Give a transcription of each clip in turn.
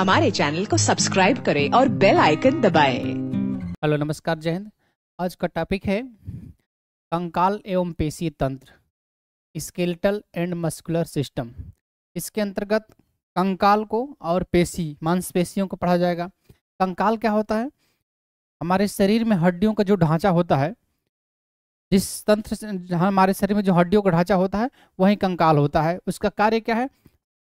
हमारे चैनल को सब्सक्राइब करें और बेल आइकन दबाएं। हेलो नमस्कार जय हिंद आज का टॉपिक है कंकाल एवं पेशी तंत्र स्केलेटल एंड मस्कुलर सिस्टम इसके अंतर्गत कंकाल को और पेशी मांसपेशियों को पढ़ा जाएगा कंकाल क्या होता है हमारे शरीर में हड्डियों का जो ढांचा होता है जिस तंत्र से हमारे शरीर में जो हड्डियों का ढांचा होता है वही कंकाल होता है उसका कार्य क्या है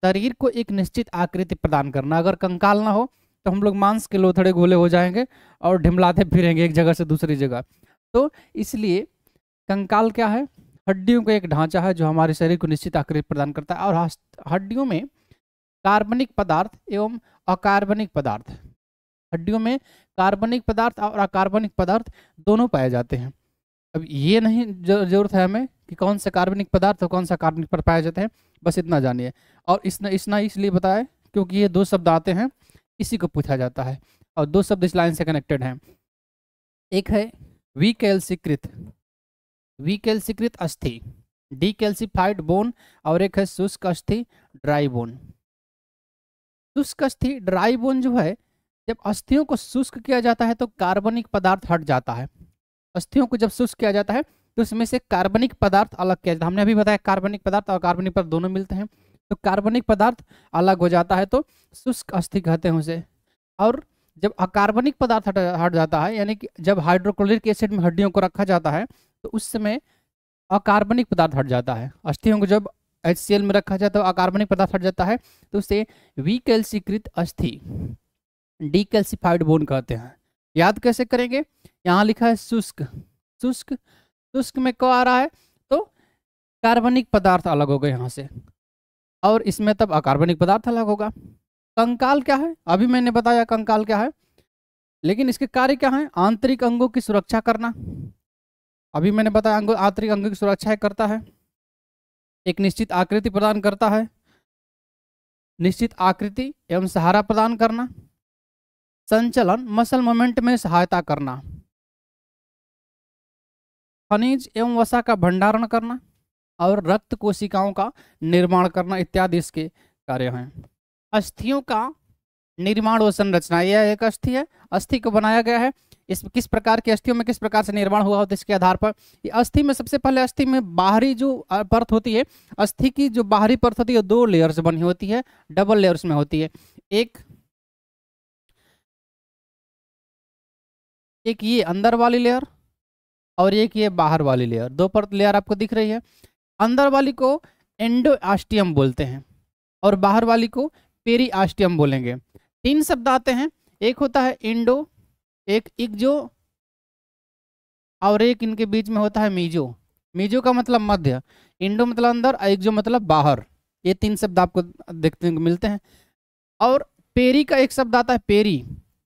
शरीर को एक निश्चित आकृति प्रदान करना अगर कंकाल ना हो तो हम लोग मांस के लोथड़े गोले हो जाएंगे और ढिमलाते फिरेंगे एक जगह से दूसरी जगह तो इसलिए कंकाल क्या है हड्डियों का एक ढांचा है जो हमारे शरीर को निश्चित आकृति प्रदान करता है और हड्डियों में कार्बनिक पदार्थ एवं अकार्बनिक पदार्थ हड्डियों में कार्बनिक पदार्थ और अकार्बनिक पदार्थ दोनों पाए जाते हैं अब ये नहीं जरूरत है हमें कि कौन सा कार्बनिक पदार्थ और कौन सा कार्बनिक पदार्थ पाए जाते हैं बस इतना जानिए और इसने इसना इसलिए बताए क्योंकि ये दो शब्द आते हैं इसी को पूछा जाता है और दो शब्द इस लाइन से कनेक्टेड हैं एक है वी कैल्सिकृत वी कैल्सिकृत अस्थि डी कैल्सिफाइड बोन और एक है शुष्क अस्थि ड्राई बोन शुष्क अस्थि ड्राई बोन जो है जब अस्थियों को शुष्क किया जाता है तो कार्बनिक पदार्थ हट जाता है अस्थियों को जब शुष्क किया जाता है तो उसमें से कार्बनिक पदार्थ अलग किया जाता है हमने अभी बताया कार्बनिक पदार्थ और कार्बनिक पदार्थ दोनों मिलते हैं तो कार्बनिक पदार्थ अलग हो जाता है तो शुष्क अस्थि कहते हैं उसे और जब अकार्बनिक पदार्थ हट हट जाता है यानी कि जब हाइड्रोक्लोरिक एसिड में हड्डियों को रखा जाता है तो उस समय अकार्बनिक पदार्थ हट जाता है अस्थियों को जब एच में रखा जाता है तो अकार्बनिक पदार्थ हट जाता है तो उसे विकैल्सीकृत अस्थि डीकैल्सिफाइड बोन कहते हैं याद कैसे करेंगे यहाँ लिखा है शुष्क शुष्क तो में क्यों आ रहा है तो कार्बनिक पदार्थ अलग हो गए यहाँ से और इसमें तब अकार्बनिक पदार्थ अलग होगा कंकाल क्या है अभी मैंने बताया कंकाल क्या है लेकिन इसके कार्य क्या है आंतरिक अंगों की सुरक्षा करना अभी मैंने बताया अंगों आंतरिक अंगों की सुरक्षा करता है एक निश्चित आकृति प्रदान करता है निश्चित आकृति एवं सहारा प्रदान करना संचलन मसल मोमेंट में सहायता करना खनिज एवं वसा का भंडारण करना और रक्त कोशिकाओं का निर्माण करना इत्यादि इसके कार्य हैं अस्थियों का निर्माण और संरचना यह एक अस्थि है अस्थि को बनाया गया है इस किस प्रकार की अस्थियों में किस प्रकार से निर्माण हुआ होता है इसके आधार पर अस्थि में सबसे पहले अस्थि में बाहरी जो परत होती है अस्थि की जो बाहरी परत होती है दो लेयर्स बनी होती है डबल लेयर्स में होती है एक एक ये अंदर वाली लेयर और एक ये बाहर वाली लेयर दो परत लेयर आपको दिख रही है अंदर वाली को एंडोआस्टियम बोलते हैं और बाहर वाली को पेरीआस्टियम बोलेंगे तीन शब्द आते हैं एक होता है इंडो एक इग्जो और एक इनके बीच में होता है मीजो मीजो का मतलब मध्य इंडो मतलब अंदर और इग्जो मतलब बाहर ये तीन शब्द आपको देखने को मिलते हैं और पेरी का एक शब्द आता है पेरी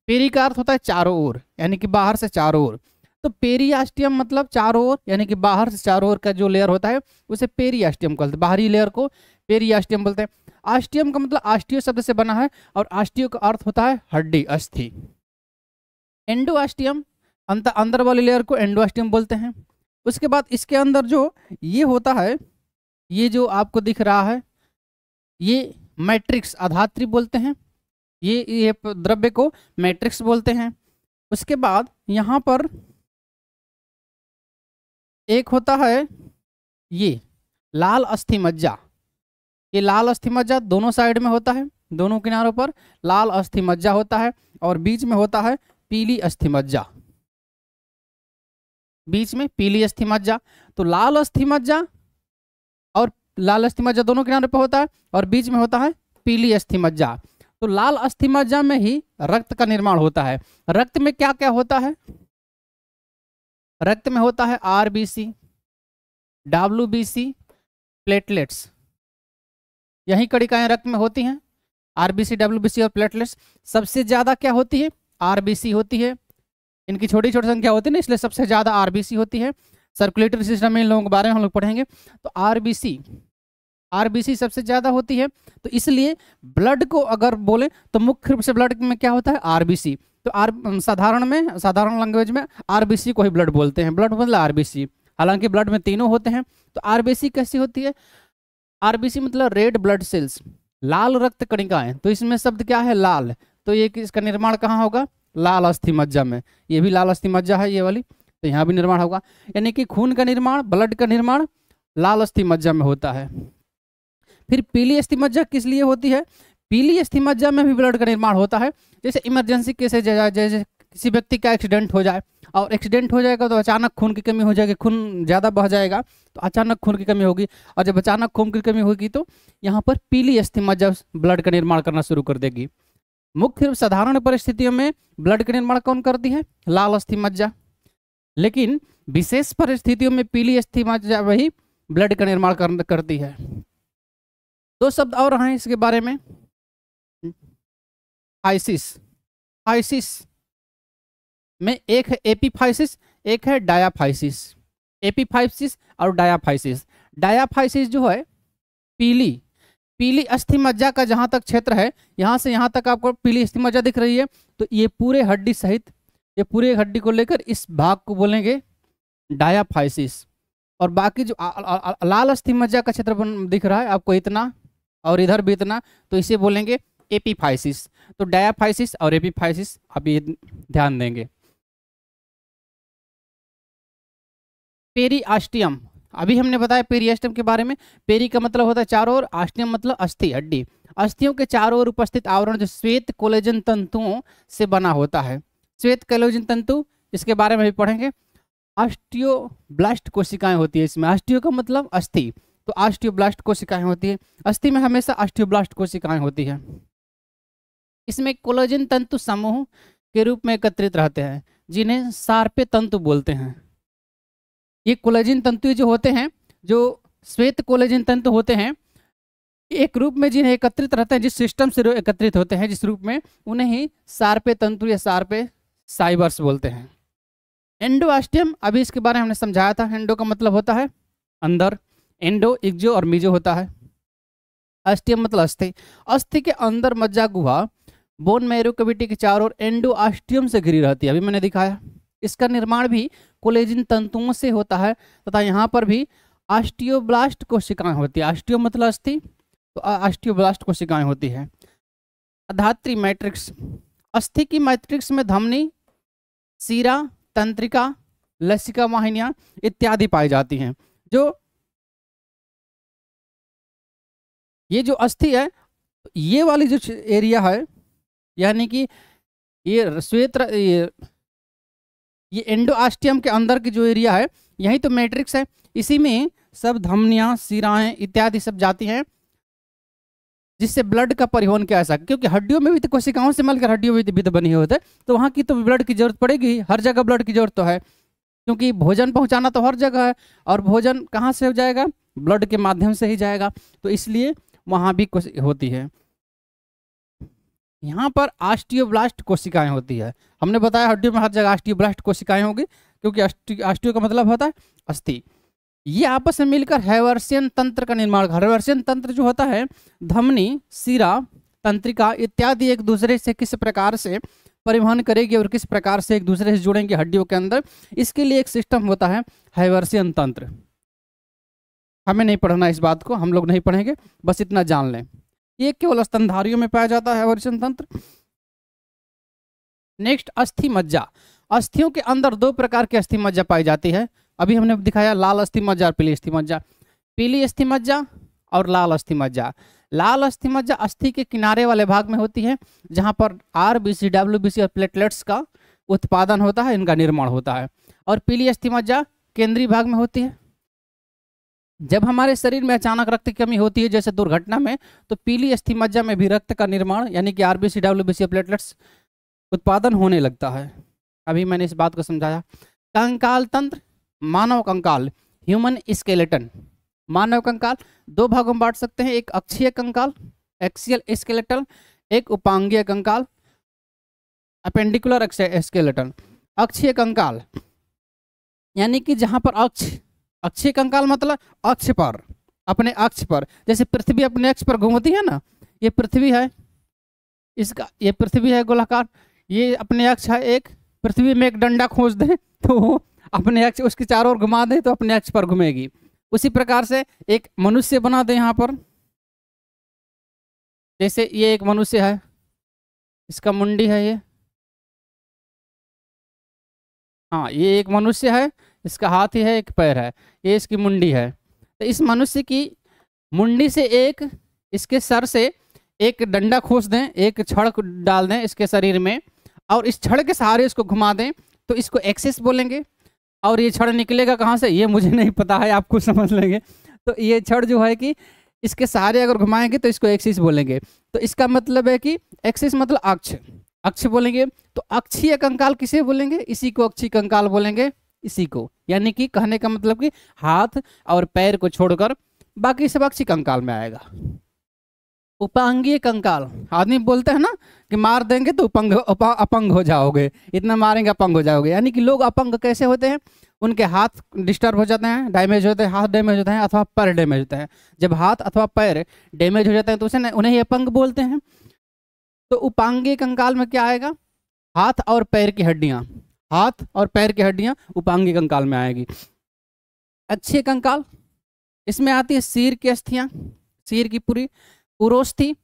पेरी का अर्थ होता है चारों ओर यानी कि बाहर से चारों ओर तो पेरियास्टियम मतलब चारों ओर यानी कि बाहर से चारों ओर का जो लेयर होता है उसे पेरियास्टियम कहते हैं बाहरी लेयर को पेरियास्टियम बोलते हैं आस्टियम का मतलब आस्टियो शब्द से बना है और आस्टियो का अर्थ होता है हड्डी अस्थि एंडोआस्टियम अंदर वाले लेयर को एंडोआस्टियम बोलते हैं उसके बाद इसके अंदर जो ये होता है ये जो आपको दिख रहा है ये मैट्रिक्स अधात्री बोलते हैं ये ये द्रव्य को मैट्रिक्स बोलते हैं उसके बाद यहाँ पर एक होता है ये लाल अस्थि मज्जा ये लाल अस्थि मज्जा दोनों साइड में होता है दोनों किनारों पर लाल अस्थि मज्जा होता है और बीच में होता है पीली अस्थि मज्जा बीच में पीली अस्थि मज्जा तो लाल अस्थि मज्जा और लाल अस्थि मज्जा दोनों किनारे पर होता है और बीच में होता है पीली अस्थि मज्जा तो लाल अस्थि मज्जा में ही रक्त का निर्माण होता है रक्त में क्या क्या होता है रक्त में होता है R B C W B C platelets यही कड़िकाएं रक्त में होती हैं R B C W B C और प्लेटलेट्स सबसे ज़्यादा क्या होती है आर बी सी होती है इनकी छोटी छोटी संख्या होती है ना इसलिए सबसे ज़्यादा आर बी सी होती है सर्कुलेटरी सिस्टम में इन लोगों के बारे में हम लोग पढ़ेंगे तो R B C R B C सबसे ज़्यादा होती है तो इसलिए ब्लड को अगर बोले तो मुख्य रूप से ब्लड में क्या होता है आर बी सी तो आर साधारण में साधारण लैंग्वेज में आरबीसी को ही ब्लड बोलते हैं ब्लड मतलब आरबीसी हालांकि ब्लड में तीनों होते हैं तो आरबीसी कैसी होती है आरबीसी मतलब रेड ब्लड सेल्स लाल रक्त कणिकाएं तो इसमें शब्द क्या है लाल तो ये इसका निर्माण कहाँ होगा लाल अस्थि मज्जा में ये भी लाल अस्थि मज्जा है ये वाली तो यहाँ भी निर्माण होगा यानी कि खून का निर्माण ब्लड का निर्माण लाल अस्थि मज्जा में होता है फिर पीली अस्थि मज्जा किस लिए होती है पीली अस्थि मज्जा में भी ब्लड का निर्माण होता है जैसे इमरजेंसी केसेज जैसे किसी व्यक्ति का एक्सीडेंट हो जाए और एक्सीडेंट हो जाएगा तो अचानक खून की कमी हो जाएगी खून ज़्यादा बह जाएगा तो अचानक खून की कमी होगी और जब अचानक खून की कमी होगी तो यहाँ पर पीली मज्जा ब्लड का निर्माण करना शुरू कर देगी मुख्य रूप साधारण परिस्थितियों में ब्लड का निर्माण कौन करती है लाल अस्थि मज्जा लेकिन विशेष परिस्थितियों में पीली अस्थि मज्जा वही ब्लड का निर्माण करती है दो शब्द और हैं इसके बारे में फाइसिस फाइसिस में एक है एपीफाइसिस एक है डायाफाइसिस एपीफाइसिस और डायाफाइसिस डायाफाइसिस जो है पीली पीली अस्थि मज्जा का जहाँ तक क्षेत्र है यहाँ से यहाँ तक आपको पीली अस्थि मज्जा दिख रही है तो ये पूरे हड्डी सहित ये पूरे हड्डी को लेकर इस भाग को बोलेंगे डायाफाइसिस और बाकी जो आ, आ, आ, लाल अस्थि मज्जा का क्षेत्र दिख रहा है आपको इतना और इधर भी इतना तो इसे बोलेंगे एपीफाइसिस तो डायाफाइसिस और एपीफाइसिस आप ये ध्यान देंगे पेरीआस्टियम अभी हमने बताया पेरियास्टम के बारे में पेरी का मतलब होता है चारों ओर आस्टियम मतलब अस्थि हड्डी अस्थियों के चारों ओर उपस्थित आवरण जो श्वेत कोलेजन तंतुओं से बना होता है श्वेत कोलेजन तंतु इसके बारे में भी पढ़ेंगे ब्लास्ट कोशिकाएं होती है इसमें ऑस्टियो का मतलब अस्थि तो ब्लास्ट कोशिकाएं होती है अस्थि में हमेशा ब्लास्ट कोशिकाएं होती है इसमें कोलोजिन तंतु समूह के रूप में एकत्रित रहते हैं जिन्हें सार्पे तंतु बोलते हैं ये कोलोजिन तंतु जो होते हैं जो श्वेत कोलोजिन तंतु होते हैं एक रूप में जिन्हें एकत्रित रहते हैं जिस सिस्टम से एकत्रित होते हैं जिस रूप में उन्हें ही सार्पे तंतु या सार्पे साइबर्स बोलते हैं एंडोस्टेम अभी इसके बारे में हमने समझाया था एंडो का मतलब होता है अंदर एंडो इग्जो और मिजो होता है अस्टियम मतलब अस्थि अस्थि के अंदर मज्जा गुहा बोन मेरो कविटी के चारों ओर एंडोआस्टियम से घिरी रहती है अभी मैंने दिखाया इसका निर्माण भी कोलेजिन तंतुओं से होता है तथा यहाँ पर भी आस्टियोब्लास्ट कोशिकाएं होती है आस्टियो मतलब अस्थि तो आस्टियोब्लास्ट कोशिकाएं होती है अधात्री मैट्रिक्स अस्थि की मैट्रिक्स में धमनी सीरा तंत्रिका लसिका वाहिनियां इत्यादि पाई जाती हैं जो ये जो अस्थि है ये वाली जो एरिया है यानी कि ये श्वेत ये, ये एंडोआस्टियम के अंदर की जो एरिया है यही तो मैट्रिक्स है इसी में सब धमनियाँ सिराएँ इत्यादि सब जाती हैं जिससे ब्लड का परिवहन किया जा क्योंकि हड्डियों में भी तो कोशिकाओं से मिलकर हड्डियों में भी तो बनी होते तो वहाँ की तो ब्लड की जरूरत पड़ेगी हर जगह ब्लड की जरूरत तो है क्योंकि भोजन पहुँचाना तो हर जगह है और भोजन कहाँ से हो जाएगा ब्लड के माध्यम से ही जाएगा तो इसलिए वहाँ भी कुछ होती है यहाँ पर आस्टियोब्लास्ट कोशिकाएं होती है हमने बताया हड्डियों में हर जगह आस्टियोब्लास्ट कोशिकाएं होगी क्योंकि आस्टियो का मतलब होता है अस्थि ये आपस में मिलकर हैवर्सियन तंत्र का निर्माण हैवर्सियन तंत्र जो होता है धमनी सिरा तंत्रिका इत्यादि एक दूसरे से किस प्रकार से परिवहन करेगी और किस प्रकार से एक दूसरे से जुड़ेंगे हड्डियों के अंदर इसके लिए एक सिस्टम होता है हैवर्सियन तंत्र हमें नहीं पढ़ना इस बात को हम लोग नहीं पढ़ेंगे बस इतना जान लें ये केवल स्तनधारियों में पाया जाता है वरिष्ण तंत्र नेक्स्ट अस्थि मज्जा अस्थियों के अंदर दो प्रकार की अस्थि मज्जा पाई जाती है अभी हमने दिखाया लाल अस्थि मज्जा और पीली अस्थि मज्जा पीली अस्थि मज्जा और लाल अस्थि मज्जा लाल अस्थि मज्जा अस्थि के किनारे वाले भाग में होती है जहाँ पर R B C W B C और प्लेटलेट्स का उत्पादन होता है इनका निर्माण होता है और पीली अस्थि मज्जा केंद्रीय भाग में होती है जब हमारे शरीर में अचानक रक्त की कमी होती है जैसे दुर्घटना में तो पीली अस्थिमज्जा में भी रक्त का निर्माण यानी कि आरबीसी डब्ल्यूबीसी प्लेटलेट्स उत्पादन होने लगता है अभी मैंने इस बात को समझाया कंकाल तंत्र मानव कंकाल ह्यूमन स्केलेटन मानव कंकाल दो भागों में बांट सकते हैं एक अक्षीय कंकाल एक्सियल स्केलेटन एक उपांगीय कंकाल अपेंडिकुलर स्केलेटन अक्षीय कंकाल यानी कि जहां पर अक्ष अक्षय कंकाल मतलब अक्ष पर अपने अक्ष पर जैसे पृथ्वी अपने अक्ष पर घूमती है ना ये पृथ्वी है इसका ये पृथ्वी है गोलाकार ये अपने अक्ष है एक पृथ्वी में एक डंडा खोज दें तो अपने अक्ष उसके चारों ओर घुमा दें तो अपने अक्ष पर घूमेगी उसी प्रकार से एक मनुष्य बना दें यहाँ पर जैसे ये एक मनुष्य है इसका मुंडी है ये हाँ ये एक मनुष्य है इसका हाथ ही है एक पैर है ये इसकी मुंडी है तो इस मनुष्य की मुंडी से एक इसके सर से एक डंडा खोस दें एक छड़ डाल दें इसके शरीर में और इस छड़ के सहारे इसको घुमा दें तो इसको एक्सेस बोलेंगे और ये छड़ निकलेगा कहाँ से ये मुझे नहीं पता है आप समझ लेंगे तो ये छड़ जो है कि इसके सहारे अगर घुमाएंगे तो इसको एक्सिस बोलेंगे तो इसका मतलब है कि एक्सिस मतलब अक्ष अक्ष बोलेंगे तो अक्षीय कंकाल किसे बोलेंगे इसी को अक्षी कंकाल बोलेंगे इसी को यानी कि कहने का मतलब कि हाथ और पैर को छोड़कर बाकी सब अक्षी कंकाल में आएगा उपांगीय कंकाल आदमी बोलते हैं ना कि मार देंगे तो उपंग अपंग हो जाओगे इतना मारेंगे अपंग हो जाओगे यानी कि लोग अपंग कैसे होते हैं उनके हाथ डिस्टर्ब हो जाते हैं डैमेज होते हैं हाथ डैमेज होते हैं अथवा पैर डैमेज होते हैं जब हाथ अथवा पैर डैमेज हो जाते हैं तो उसे उन्हें ही अपंग बोलते हैं तो उपांगीय कंकाल में क्या आएगा हाथ और पैर की हड्डियाँ हाथ और पैर की हड्डियां उपांगी कंकाल में आएगी अच्छे कंकाल इसमें आती है सिर की अस्थियां सिर की पूरी पुरोस्थी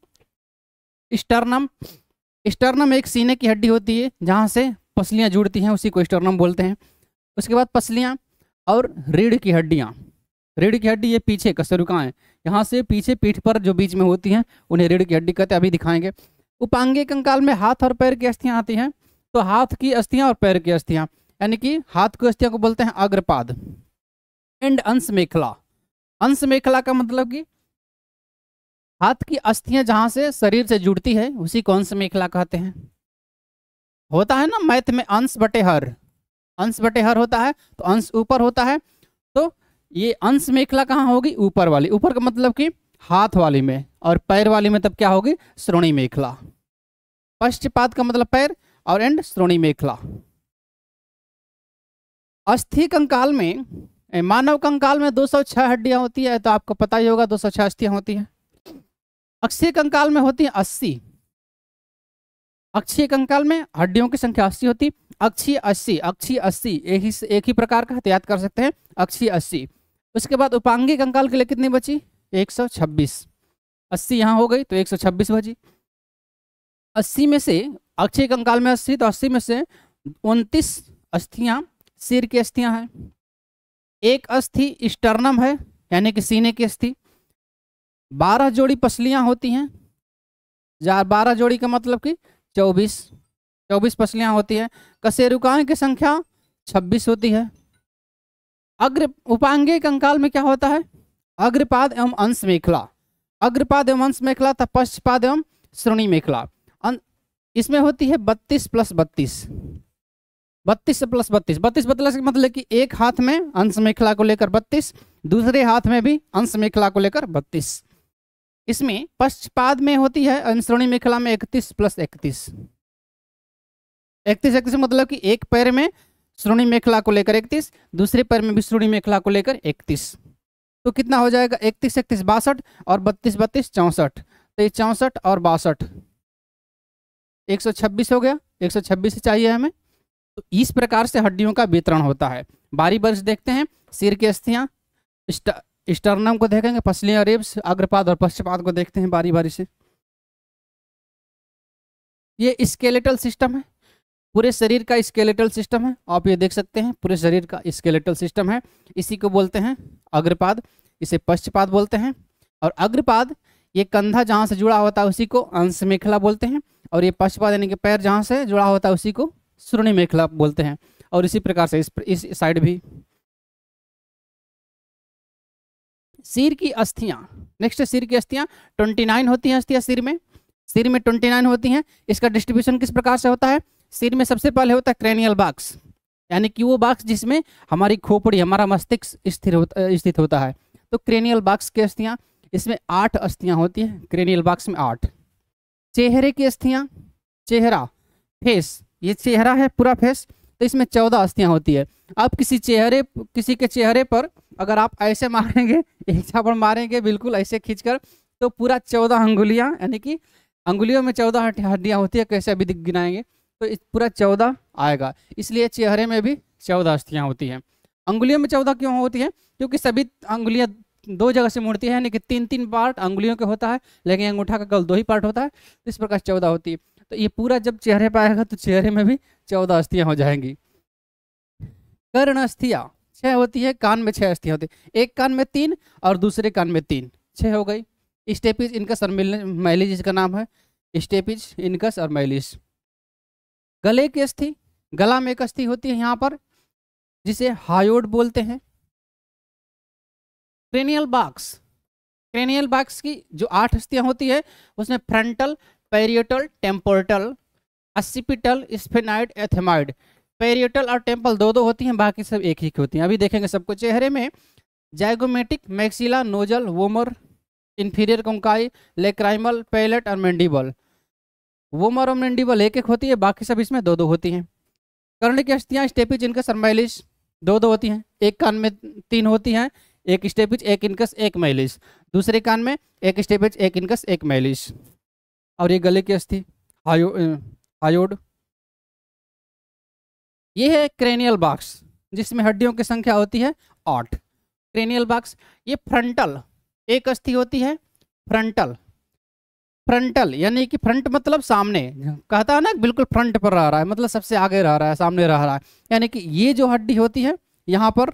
स्टर्नम स्टर्नम एक सीने की हड्डी होती है जहां से पसलियां जुड़ती हैं उसी को स्टर्नम बोलते हैं उसके बाद पसलियां और रीढ़ की हड्डियाँ रीढ़ की हड्डी ये पीछे है यहाँ से पीछे पीठ पर जो बीच में होती हैं उन्हें रीढ़ की हड्डी कहते हैं अभी दिखाएंगे उपांगी कंकाल में हाथ और पैर की अस्थियां आती हैं तो हाथ की अस्थियां और पैर की अस्थियां यानी कि हाथ की अस्थियां को बोलते हैं अग्रपाद एंड अंश मेखला अंश मेखला का मतलब कि हाथ की अस्थियां जहां से शरीर से जुड़ती है उसी को अंश मेखला कहते हैं होता है ना मैथ में अंश बटे हर अंश बटे हर होता है तो अंश ऊपर होता है तो ये अंश मेखला कहाँ होगी ऊपर वाली ऊपर का मतलब कि हाथ वाली में और पैर वाली में तब क्या होगी श्रोणी मेखला पश्चपात का मतलब पैर और एंड श्रोणी मेखला अस्थि कंकाल में मानव कंकाल में 206 हड्डियां होती है तो आपको पता ही होगा 206 अस्थियां होती हैं अक्षय कंकाल में होती है अस्सी अक्षय कंकाल में हड्डियों की संख्या अस्सी होती अक्षी अस्सी अक्षी अस्सी एक ही एक ही प्रकार का याद कर सकते हैं अक्षी अस्सी उसके बाद उपांगी कंकाल के लिए कितनी बची 126 80 यहाँ हो गई तो 126 बची अस्सी में से अक्षय कंकाल में अस्सी तो अस्सी में से उनतीस अस्थियां सिर की अस्थियां हैं एक अस्थि स्टर्नम है यानी कि सीने की अस्थि बारह जोड़ी पसलियां होती हैं जहाँ बारह जोड़ी का मतलब कि चौबीस चौबीस पसलियां होती हैं कसेरुकान की संख्या छब्बीस होती है अग्र उपांगे कंकाल में क्या होता है अग्रपाद एवं अंश मेखला अग्रपाद एवं अंश मेखला तथा पश्चपाद एवं श्रोणी मेखला इसमें होती है बत्तीस प्लस बत्तीस बत्तीस प्लस बत्तीस बत्तीस बत्तीस मतलब कि एक हाथ में अंश मेखला को लेकर बत्तीस दूसरे हाथ में भी अंश मेखला को लेकर बत्तीस इसमें पश्चपाद में होती है अनुश्रोणी मेखला में इकतीस प्लस इकतीस इकतीस इकतीस मतलब कि एक पैर में श्रोणी मेखला को लेकर इकतीस दूसरे पैर में भी श्रोणी मेखला को लेकर इकतीस तो कितना हो जाएगा इकतीस इकतीस बासठ और बत्तीस बत्तीस चौंसठ तो ये चौंसठ और बासठ 126 हो गया 126 छब्बीस चाहिए हमें तो इस प्रकार से हड्डियों का वितरण होता है बारी बारी देखते हैं सिर की अस्थियाँ स्टर्नम को देखेंगे फसलियाँ रेब्स अग्रपाद और पश्चपाद को देखते हैं बारी बारी से ये स्केलेटल सिस्टम है पूरे शरीर का स्केलेटल सिस्टम है आप ये देख सकते हैं पूरे शरीर का स्केलेटल सिस्टम है इसी को बोलते हैं अग्रपाद इसे पश्चपाद बोलते हैं और अग्रपाद ये कंधा जहाँ से जुड़ा होता है उसी को अंशमेखला बोलते हैं और ये पश्चपात कि पैर जहाँ से जुड़ा होता है उसी को श्रोणी मेखला बोलते हैं और इसी प्रकार से इस, इस साइड भी सिर की अस्थियां नेक्स्ट सिर की अस्थियां नाइन होती हैं अस्थियां सिर में सिर में नाइन होती हैं इसका डिस्ट्रीब्यूशन किस प्रकार से होता है सिर में सबसे पहले होता है क्रेनियल बाक्स यानी कि वो बाक्स जिसमें हमारी खोपड़ी हमारा मस्तिष्क स्थिर होता स्थित होता है तो क्रेनियल बाक्स की अस्थियाँ इसमें आठ अस्थियाँ होती हैं क्रेनियल बाक्स में आठ चेहरे की अस्थियाँ चेहरा फेस ये चेहरा है पूरा फेस तो इसमें चौदह अस्थियाँ होती है अब किसी चेहरे किसी के चेहरे पर अगर आप ऐसे मारेंगे एक छापड़ मारेंगे बिल्कुल ऐसे खींचकर तो पूरा चौदह अंगुलियाँ यानी कि अंगुलियों में चौदह हड्डियाँ होती है कैसे अभी गिनाएंगे तो इस पूरा चौदह आएगा इसलिए चेहरे में भी चौदह अस्थियाँ होती हैं अंगुलियों में चौदह क्यों होती है क्योंकि सभी अंगुलियाँ दो जगह से मुड़ती है यानी कि तीन तीन पार्ट अंगुलियों के होता है लेकिन अंगूठा का कल दो ही पार्ट होता है तो इस प्रकार चौदह होती है तो ये पूरा जब चेहरे पर आएगा तो चेहरे में भी चौदह अस्थियाँ हो जाएंगी कर्ण अस्थिया छः होती है कान में छः अस्थियाँ होती है एक कान में तीन और दूसरे कान में तीन छः हो गई स्टेपिज इनकस और मैलिज का नाम है स्टेपिज इनकस और मैलिज गले की अस्थि गला में एक अस्थि होती है यहाँ पर जिसे हायोड बोलते हैं क्रेनियल बाक्स क्रेनियल बाक्स की जो आठ हस्तियाँ होती है उसमें फ्रंटल पेरियटल टेम्पोर्टल अस्सिपिटल स्पेनाइड एथेमाइड पेरियटल और टेम्पल दो दो होती हैं बाकी सब एक ही की होती हैं अभी देखेंगे सबको चेहरे में zygomatic maxilla nasal vomer inferior conchae lacrimal palate और मेंडिबल वोमर और मेंडिबल एक एक होती है बाकी सब इसमें दो दो होती हैं कर्ण की अस्थियाँ स्टेपी जिनके सरमाइलिश दो दो होती हैं एक कान में तीन होती हैं एक स्टेपिज एक इनकस एक मैलिस दूसरे कान में एक स्टेपिज एक इनकस एक मैलिस और ये गले की अस्थि हायो हायोड ये है क्रेनियल बॉक्स जिसमें हड्डियों की संख्या होती है आठ क्रेनियल बॉक्स ये फ्रंटल एक अस्थि होती है फ्रंटल फ्रंटल यानी कि फ्रंट मतलब सामने कहता है ना बिल्कुल फ्रंट पर रह रहा है मतलब सबसे आगे रह रहा है सामने रह रहा है यानी कि ये जो हड्डी होती है यहाँ पर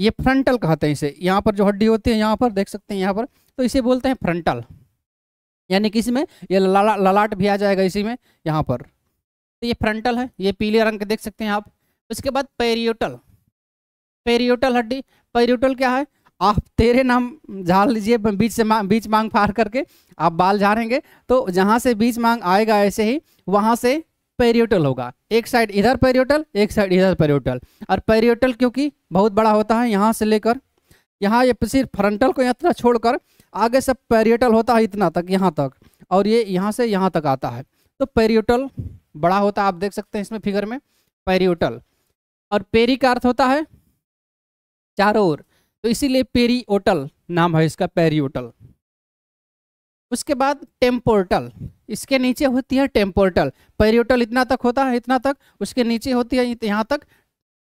ये फ्रंटल कहते हैं इसे यहाँ पर जो हड्डी होती है यहाँ पर देख सकते हैं यहाँ पर तो इसे बोलते हैं फ्रंटल यानी कि इसमें ये लला ललाट भी आ जाएगा इसी में यहाँ पर तो ये फ्रंटल है ये पीले रंग के देख सकते हैं आप उसके बाद पेरियोटल पेरियोटल हड्डी पेरियोटल क्या है आप तेरे नाम झाल लीजिए बीच से मा, बीच मांग फार करके आप बाल झाड़ेंगे तो जहाँ से बीच मांग आएगा ऐसे ही वहाँ से पेरियोटल होगा एक साइड इधर पेरियोटल एक साइड इधर पेरियोटल और पेरियोटल क्योंकि बहुत बड़ा होता है यहाँ से लेकर यहाँ ये सिर्फ फ्रंटल को यहाँ छोड़कर आगे सब पेरियोटल होता है इतना तक यहाँ तक और ये यहाँ से यहाँ तक आता है तो पेरियोटल बड़ा होता है आप देख सकते हैं इसमें फिगर में पेरियोटल और पेरी का अर्थ होता है चारों ओर तो इसीलिए पेरियोटल नाम है इसका पेरियोटल उसके बाद टेम्पोर्टल इसके नीचे होती है टेम्पोर्टल पेरियोटल इतना तक होता है इतना तक उसके नीचे होती है यहाँ तक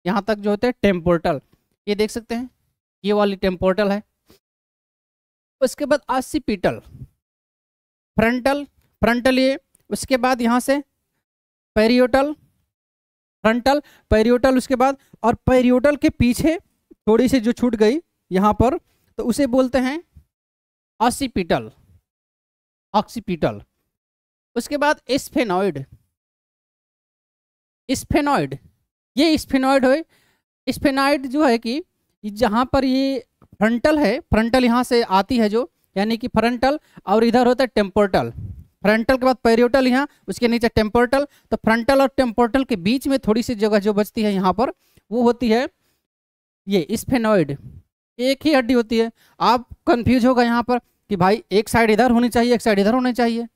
यहाँ तक जो होते हैं टेम्पोर्टल ये देख सकते हैं ये वाली टेम्पोर्टल है उसके बाद आसीपिटल फ्रंटल फ्रंटल ये उसके बाद यहाँ से पेरियोटल फ्रंटल पेरियोटल उसके बाद और पेरियोटल के पीछे थोड़ी सी जो छूट गई यहाँ पर तो उसे बोलते हैं ऑसीपिटल ऑक्सीपिटल उसके बाद स्फेनॉइड स्फेनॉइड ये स्फेनॉइड है स्फेनॉइड जो है कि जहाँ पर ये फ्रंटल है फ्रंटल यहाँ से आती है जो यानी कि फ्रंटल और इधर होता है टेम्पोर्टल फ्रंटल के बाद पेरियोटल यहाँ उसके नीचे टेम्पोर्टल तो फ्रंटल और टेम्पोर्टल के बीच में थोड़ी सी जगह जो बचती है यहाँ पर वो होती है ये स्फेनॉइड एक ही हड्डी होती है आप कंफ्यूज होगा यहाँ पर कि भाई एक साइड इधर होनी चाहिए एक साइड इधर होनी चाहिए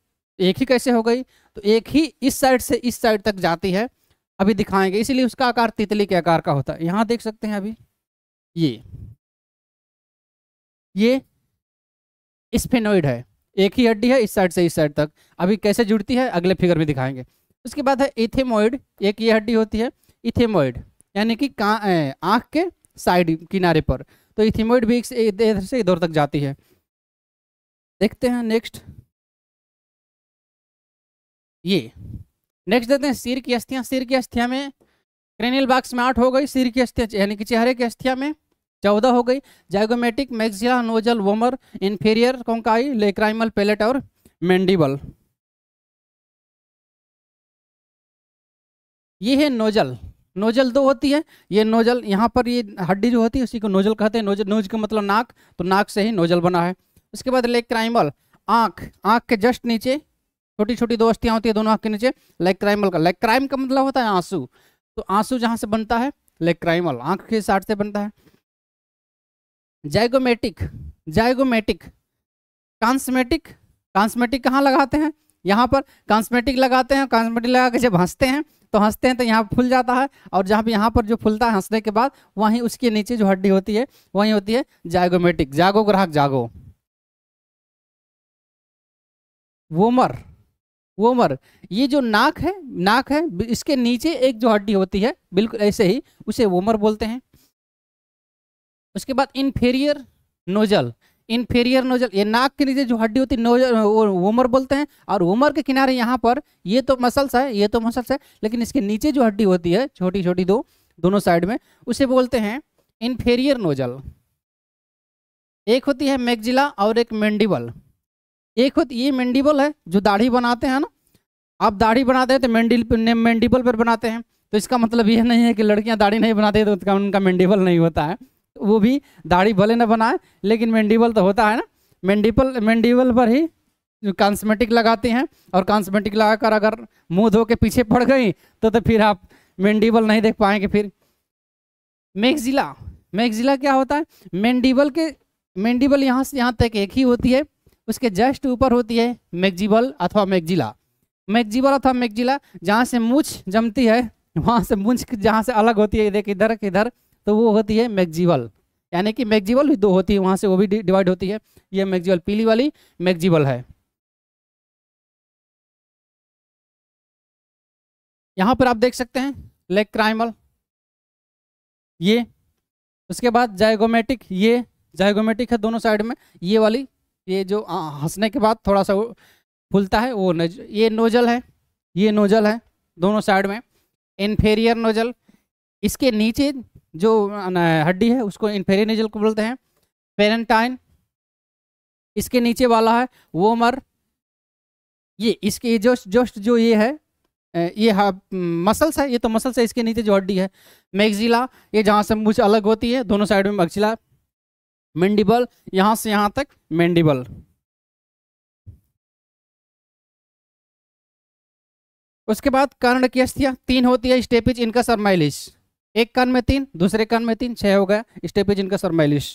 एक ही कैसे हो गई तो एक ही इस साइड से इस साइड तक जाती है अभी दिखाएंगे इसीलिए उसका आकार तितली के आकार का होता है यहाँ देख सकते हैं अभी ये ये स्पेनोइड है एक ही हड्डी है इस साइड से इस साइड तक अभी कैसे जुड़ती है अगले फिगर में दिखाएंगे उसके बाद है इथेमोइड एक ये हड्डी होती है इथेमोइड यानी कि आँख के साइड किनारे पर तो इथेमोइड भी इधर से इधर तक जाती है देखते हैं नेक्स्ट ये नेक्स्ट देते हैं सिर की अस्थियां सिर की अस्थिया में क्रेनियल बाक्स में आठ हो गई सिर की अस्थिया यानी कि चेहरे की अस्थिया में चौदह हो गई zygomatic maxilla nasal vomer inferior conchae lacrimal palate और मेंडिबल ये है नोजल नोजल दो होती है ये नोजल यहाँ पर ये हड्डी जो होती है उसी को नोजल कहते हैं नोजल नोज का मतलब नाक तो नाक से ही नोजल बना है उसके बाद लेग क्राइम्बल आंख आंख के जस्ट नीचे छोटी छोटी दो अस्थियां होती है दोनों आंख के नीचे लेग क्राइम्बल का लेग क्राइम का मतलब होता है आंसू तो आंसू जहां से बनता है लेग क्राइम्बल आंख के साठ से बनता है जाइगोमेटिक जाइगोमेटिक कांस्मेटिक कांस्मेटिक कहाँ लगाते हैं यहाँ पर कांसमेटिक लगाते हैं कांसमेटिक लगा के जब हंसते हैं तो हंसते हैं तो यहाँ फूल जाता है और जहाँ भी यहाँ पर जो फूलता है हंसने के बाद वहीं उसके नीचे जो हड्डी होती है वहीं होती है जायगोमेटिक जागो ग्राहक जागो वोमर वोमर ये जो नाक है नाक है इसके नीचे एक जो हड्डी होती है बिल्कुल ऐसे ही उसे वोमर बोलते हैं उसके बाद इन्फेरियर नोजल इन्फेरियर नोजल ये नाक के नीचे जो हड्डी होती है नोजल वोमर बोलते हैं और वोमर के किनारे यहाँ पर ये तो मसल्स है ये तो मसल्स है लेकिन इसके नीचे जो हड्डी होती है छोटी छोटी दो दोनों साइड में उसे बोलते हैं इन्फेरियर नोजल एक होती है मैगजिला और एक मैंडिबल एक होती ये मैंडिबल है जो दाढ़ी बनाते हैं ना आप दाढ़ी बनाते हैं तो मैंडिल मेंडिबल पर बनाते हैं तो इसका मतलब यह नहीं है कि लड़कियां दाढ़ी नहीं बनाती तो उनका उनका मैंडिबल नहीं होता है तो वो भी दाढ़ी भले ना बनाए लेकिन मैंडिबल तो होता है ना मैंडिबल मैंडिबल पर ही कॉस्मेटिक लगाते हैं और कॉस्मेटिक लगाकर अगर मुँह धो के पीछे पड़ गई तो तो फिर आप मेंडिबल नहीं देख पाएंगे फिर मैगजिला जिला क्या होता है मेंडिबल के मेंडिबल यहाँ से यहाँ तक एक ही होती है उसके जस्ट ऊपर होती है मैगजीबल अथवा मैगजिला मैगजीबल अथवा मैगजिला जहाँ से मूछ जमती है वहाँ से मूछ जहाँ से अलग होती है देख इधर इधर तो वो होती है मैगजीबल यानी कि मैगजीबल भी दो होती है वहाँ से वो भी डिवाइड होती है ये मैगजीबल पीली वाली मैगजीबल है यहाँ पर आप देख सकते हैं लेग क्राइमल ये उसके बाद जायगोमेटिक ये जायगोमेटिक है दोनों साइड में ये वाली ये जो हंसने के बाद थोड़ा सा फूलता है वो नज ये नोजल है ये नोजल है दोनों साइड में इन्फेरियर नोजल इसके नीचे जो हड्डी है उसको इन्फेरियर नोजल को बोलते हैं पेरेंटाइन इसके नीचे वाला है वो मर ये इसके जो जस्ट जो ये है ये हाँ, मसल्स है ये तो मसल्स है इसके नीचे जो हड्डी है मैगजिला ये जहाँ से मुझे अलग होती है दोनों साइड में मगजिला मेंडिबल यहां से यहां तक मेंडिबल उसके बाद कर्ण की अस्थियां तीन होती है स्टेपिज इनका सरमाइलिश एक कान में तीन दूसरे कान में तीन छह हो गया स्टेपिज इनका सरमाइलिश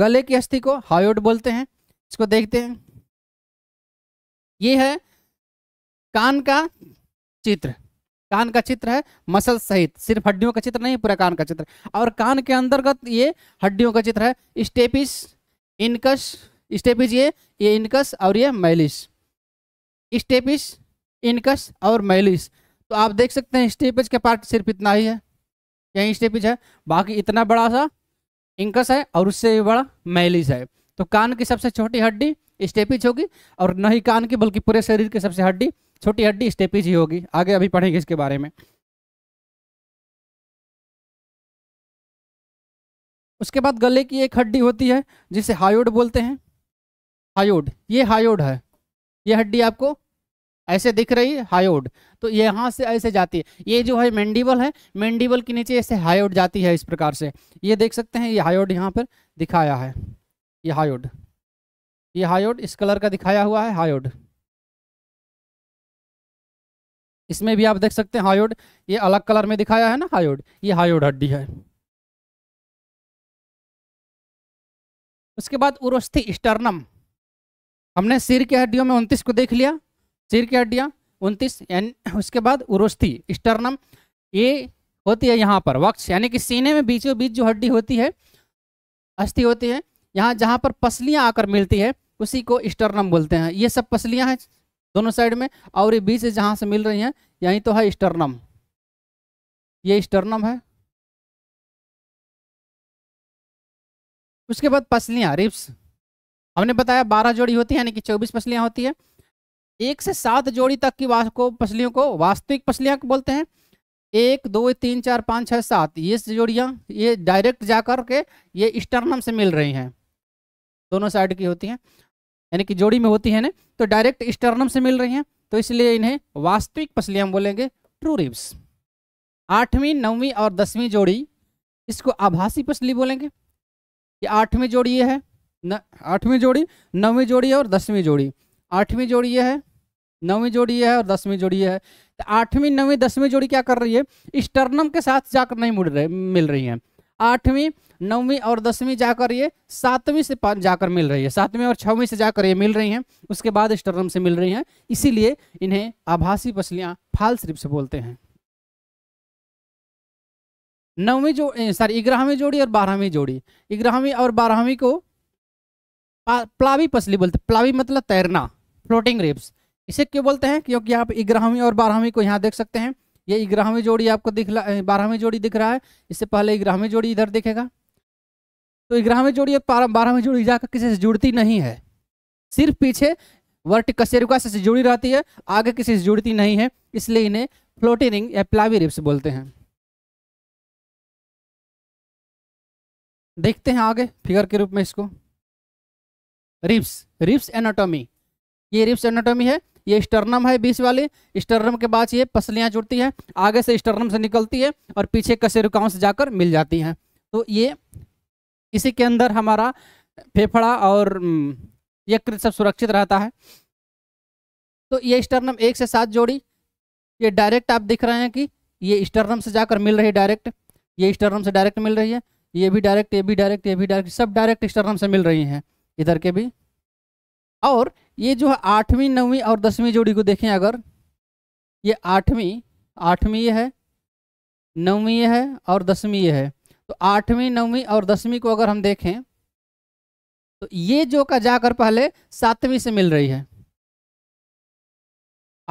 गले की अस्थि को हायोड बोलते हैं इसको देखते हैं ये है कान का चित्र कान का चित्र है मसल सहित सिर्फ हड्डियों का चित्र नहीं पूरा कान का चित्र और कान के अंतर्गत ये हड्डियों का चित्र है स्टेपिस इनकस स्टेपिस ये ये इनकस और ये मैलिस स्टेपिस इनकस और मैलिस तो आप देख सकते हैं स्टेपिज के पार्ट सिर्फ इतना ही है यही स्टेपिज है बाकी इतना बड़ा सा इंकस है और उससे भी बड़ा मैलिस है तो कान की सबसे छोटी हड्डी स्टेपिज होगी और न ही कान की बल्कि पूरे शरीर की सबसे हड्डी छोटी हड्डी स्टेपिज ही होगी आगे अभी पढ़ेंगे इसके बारे में उसके बाद गले की एक हड्डी होती है जिसे हायोड बोलते हैं हायोड ये हायोड है ये हड्डी आपको ऐसे दिख रही है हायोड तो यहाँ से ऐसे जाती है ये जो है मैंडिबल है मैंडिबल के नीचे ऐसे हायोड जाती है इस प्रकार से ये देख सकते हैं ये हायोड यहाँ पर दिखाया है ये हायोड ये हायोड इस कलर का दिखाया हुआ है हायोड इसमें भी आप देख सकते हैं हायोड ये अलग कलर में दिखाया है ना हायोड ये हायोड हड्डी है उसके बाद उरोस्थी स्टर्नम हमने सिर की हड्डियों में उन्तीस को देख लिया सिर की हड्डियां उन्तीस उसके बाद उरोस्थी स्टर्नम ये होती है यहाँ पर वक्ष यानी कि सीने में बीचों बीच जो हड्डी होती है अस्थि होती है यहाँ जहाँ पर पसलियाँ आकर मिलती है उसी को स्टर्नम बोलते हैं ये सब पसलियाँ हैं दोनों साइड में और ये बीच जहाँ से मिल रही हैं यहीं तो है स्टर्नम ये स्टर्नम है उसके बाद पसलियाँ रिप्स हमने बताया बारह जोड़ी होती है यानी कि चौबीस पसलियाँ होती है एक से सात जोड़ी तक की वास को पसलियों को वास्तविक पसलियाँ बोलते हैं एक दो तीन चार पाँच छः सात ये जोड़ियाँ ये डायरेक्ट जा कर के ये स्टर्नम से मिल रही हैं दोनों साइड की होती हैं यानी कि जोड़ी में होती है ना तो डायरेक्ट स्टर्नम से मिल रही हैं तो इसलिए इन्हें वास्तविक पसलियाँ बोलेंगे ट्रू रिब्स आठवीं नौवीं और दसवीं जोड़ी इसको आभासी पसली बोलेंगे ये आठवीं जोड़ी ये है आठवीं जोड़ी नौवीं जोड़ी और दसवीं जोड़ी आठवीं जोड़ी ये है नौवीं जोड़ी ये है और दसवीं जोड़ी ये है तो आठवीं नौवीं दसवीं जोड़ी क्या कर रही है स्टर्नम के साथ जाकर नहीं मुड़ रहे मिल रही हैं आठवीं नौवीं और दसवीं जाकर ये सातवीं से जाकर मिल रही है सातवीं और छवीं से जाकर ये मिल रही हैं उसके बाद स्टर्म से मिल रही हैं इसीलिए इन्हें आभासी पसलियाँ फाल्स रिप्स बोलते हैं नौवीं जो सॉरी इग्रहवीं जोड़ी और बारहवीं जोड़ी इग्रहवीं और बारहवीं को प्लावी पसली बोलते प्लावी मतलब तैरना फ्लोटिंग रिप्स इसे क्यों बोलते हैं क्योंकि आप ग्यारहवीं और बारहवीं को यहाँ देख सकते हैं ये ग्रहवीं जोड़ी आपको है बारहवीं जोड़ी दिख रहा है इससे पहले ग्यारहवीं जोड़ी इधर दिखेगा तो ग्रहवीं जोड़ी और बारहवीं जोड़ी जाकर किसी से जुड़ती नहीं है सिर्फ पीछे वर्ट कशेरुका से जुड़ी रहती है आगे किसी से जुड़ती नहीं है इसलिए इन्हें फ्लोटिनिंग या प्लावी रिप्स बोलते हैं देखते हैं आगे फिगर के रूप में इसको रिप्स रिप्स एनाटॉमी ये रिप्स एनाटॉमी है ये स्टर्नम है बीच वाली स्टर्नम के बाद ये पसलियाँ जुड़ती है आगे से स्टर्नम से निकलती है और पीछे कशेरुकाओं से जाकर मिल जाती हैं तो ये इसी के अंदर हमारा फेफड़ा और यकृत सब सुरक्षित रहता है तो ये स्टर्नम एक से सात जोड़ी ये डायरेक्ट आप दिख रहे हैं कि ये स्टर्नम से जाकर मिल रही है डायरेक्ट ये स्टर्नम से डायरेक्ट मिल रही है ये भी डायरेक्ट ये भी डायरेक्ट ये भी डायरेक्ट सब डायरेक्ट स्टर्नम से मिल रही हैं इधर के भी और ये जो है आठवीं नौवीं और दसवीं जोड़ी को देखें अगर ये आठवीं आठवीं है नौवीं है और दसवीं है तो आठवीं नौवीं और दसवीं को अगर हम देखें तो ये जो का जाकर पहले सातवीं से मिल रही है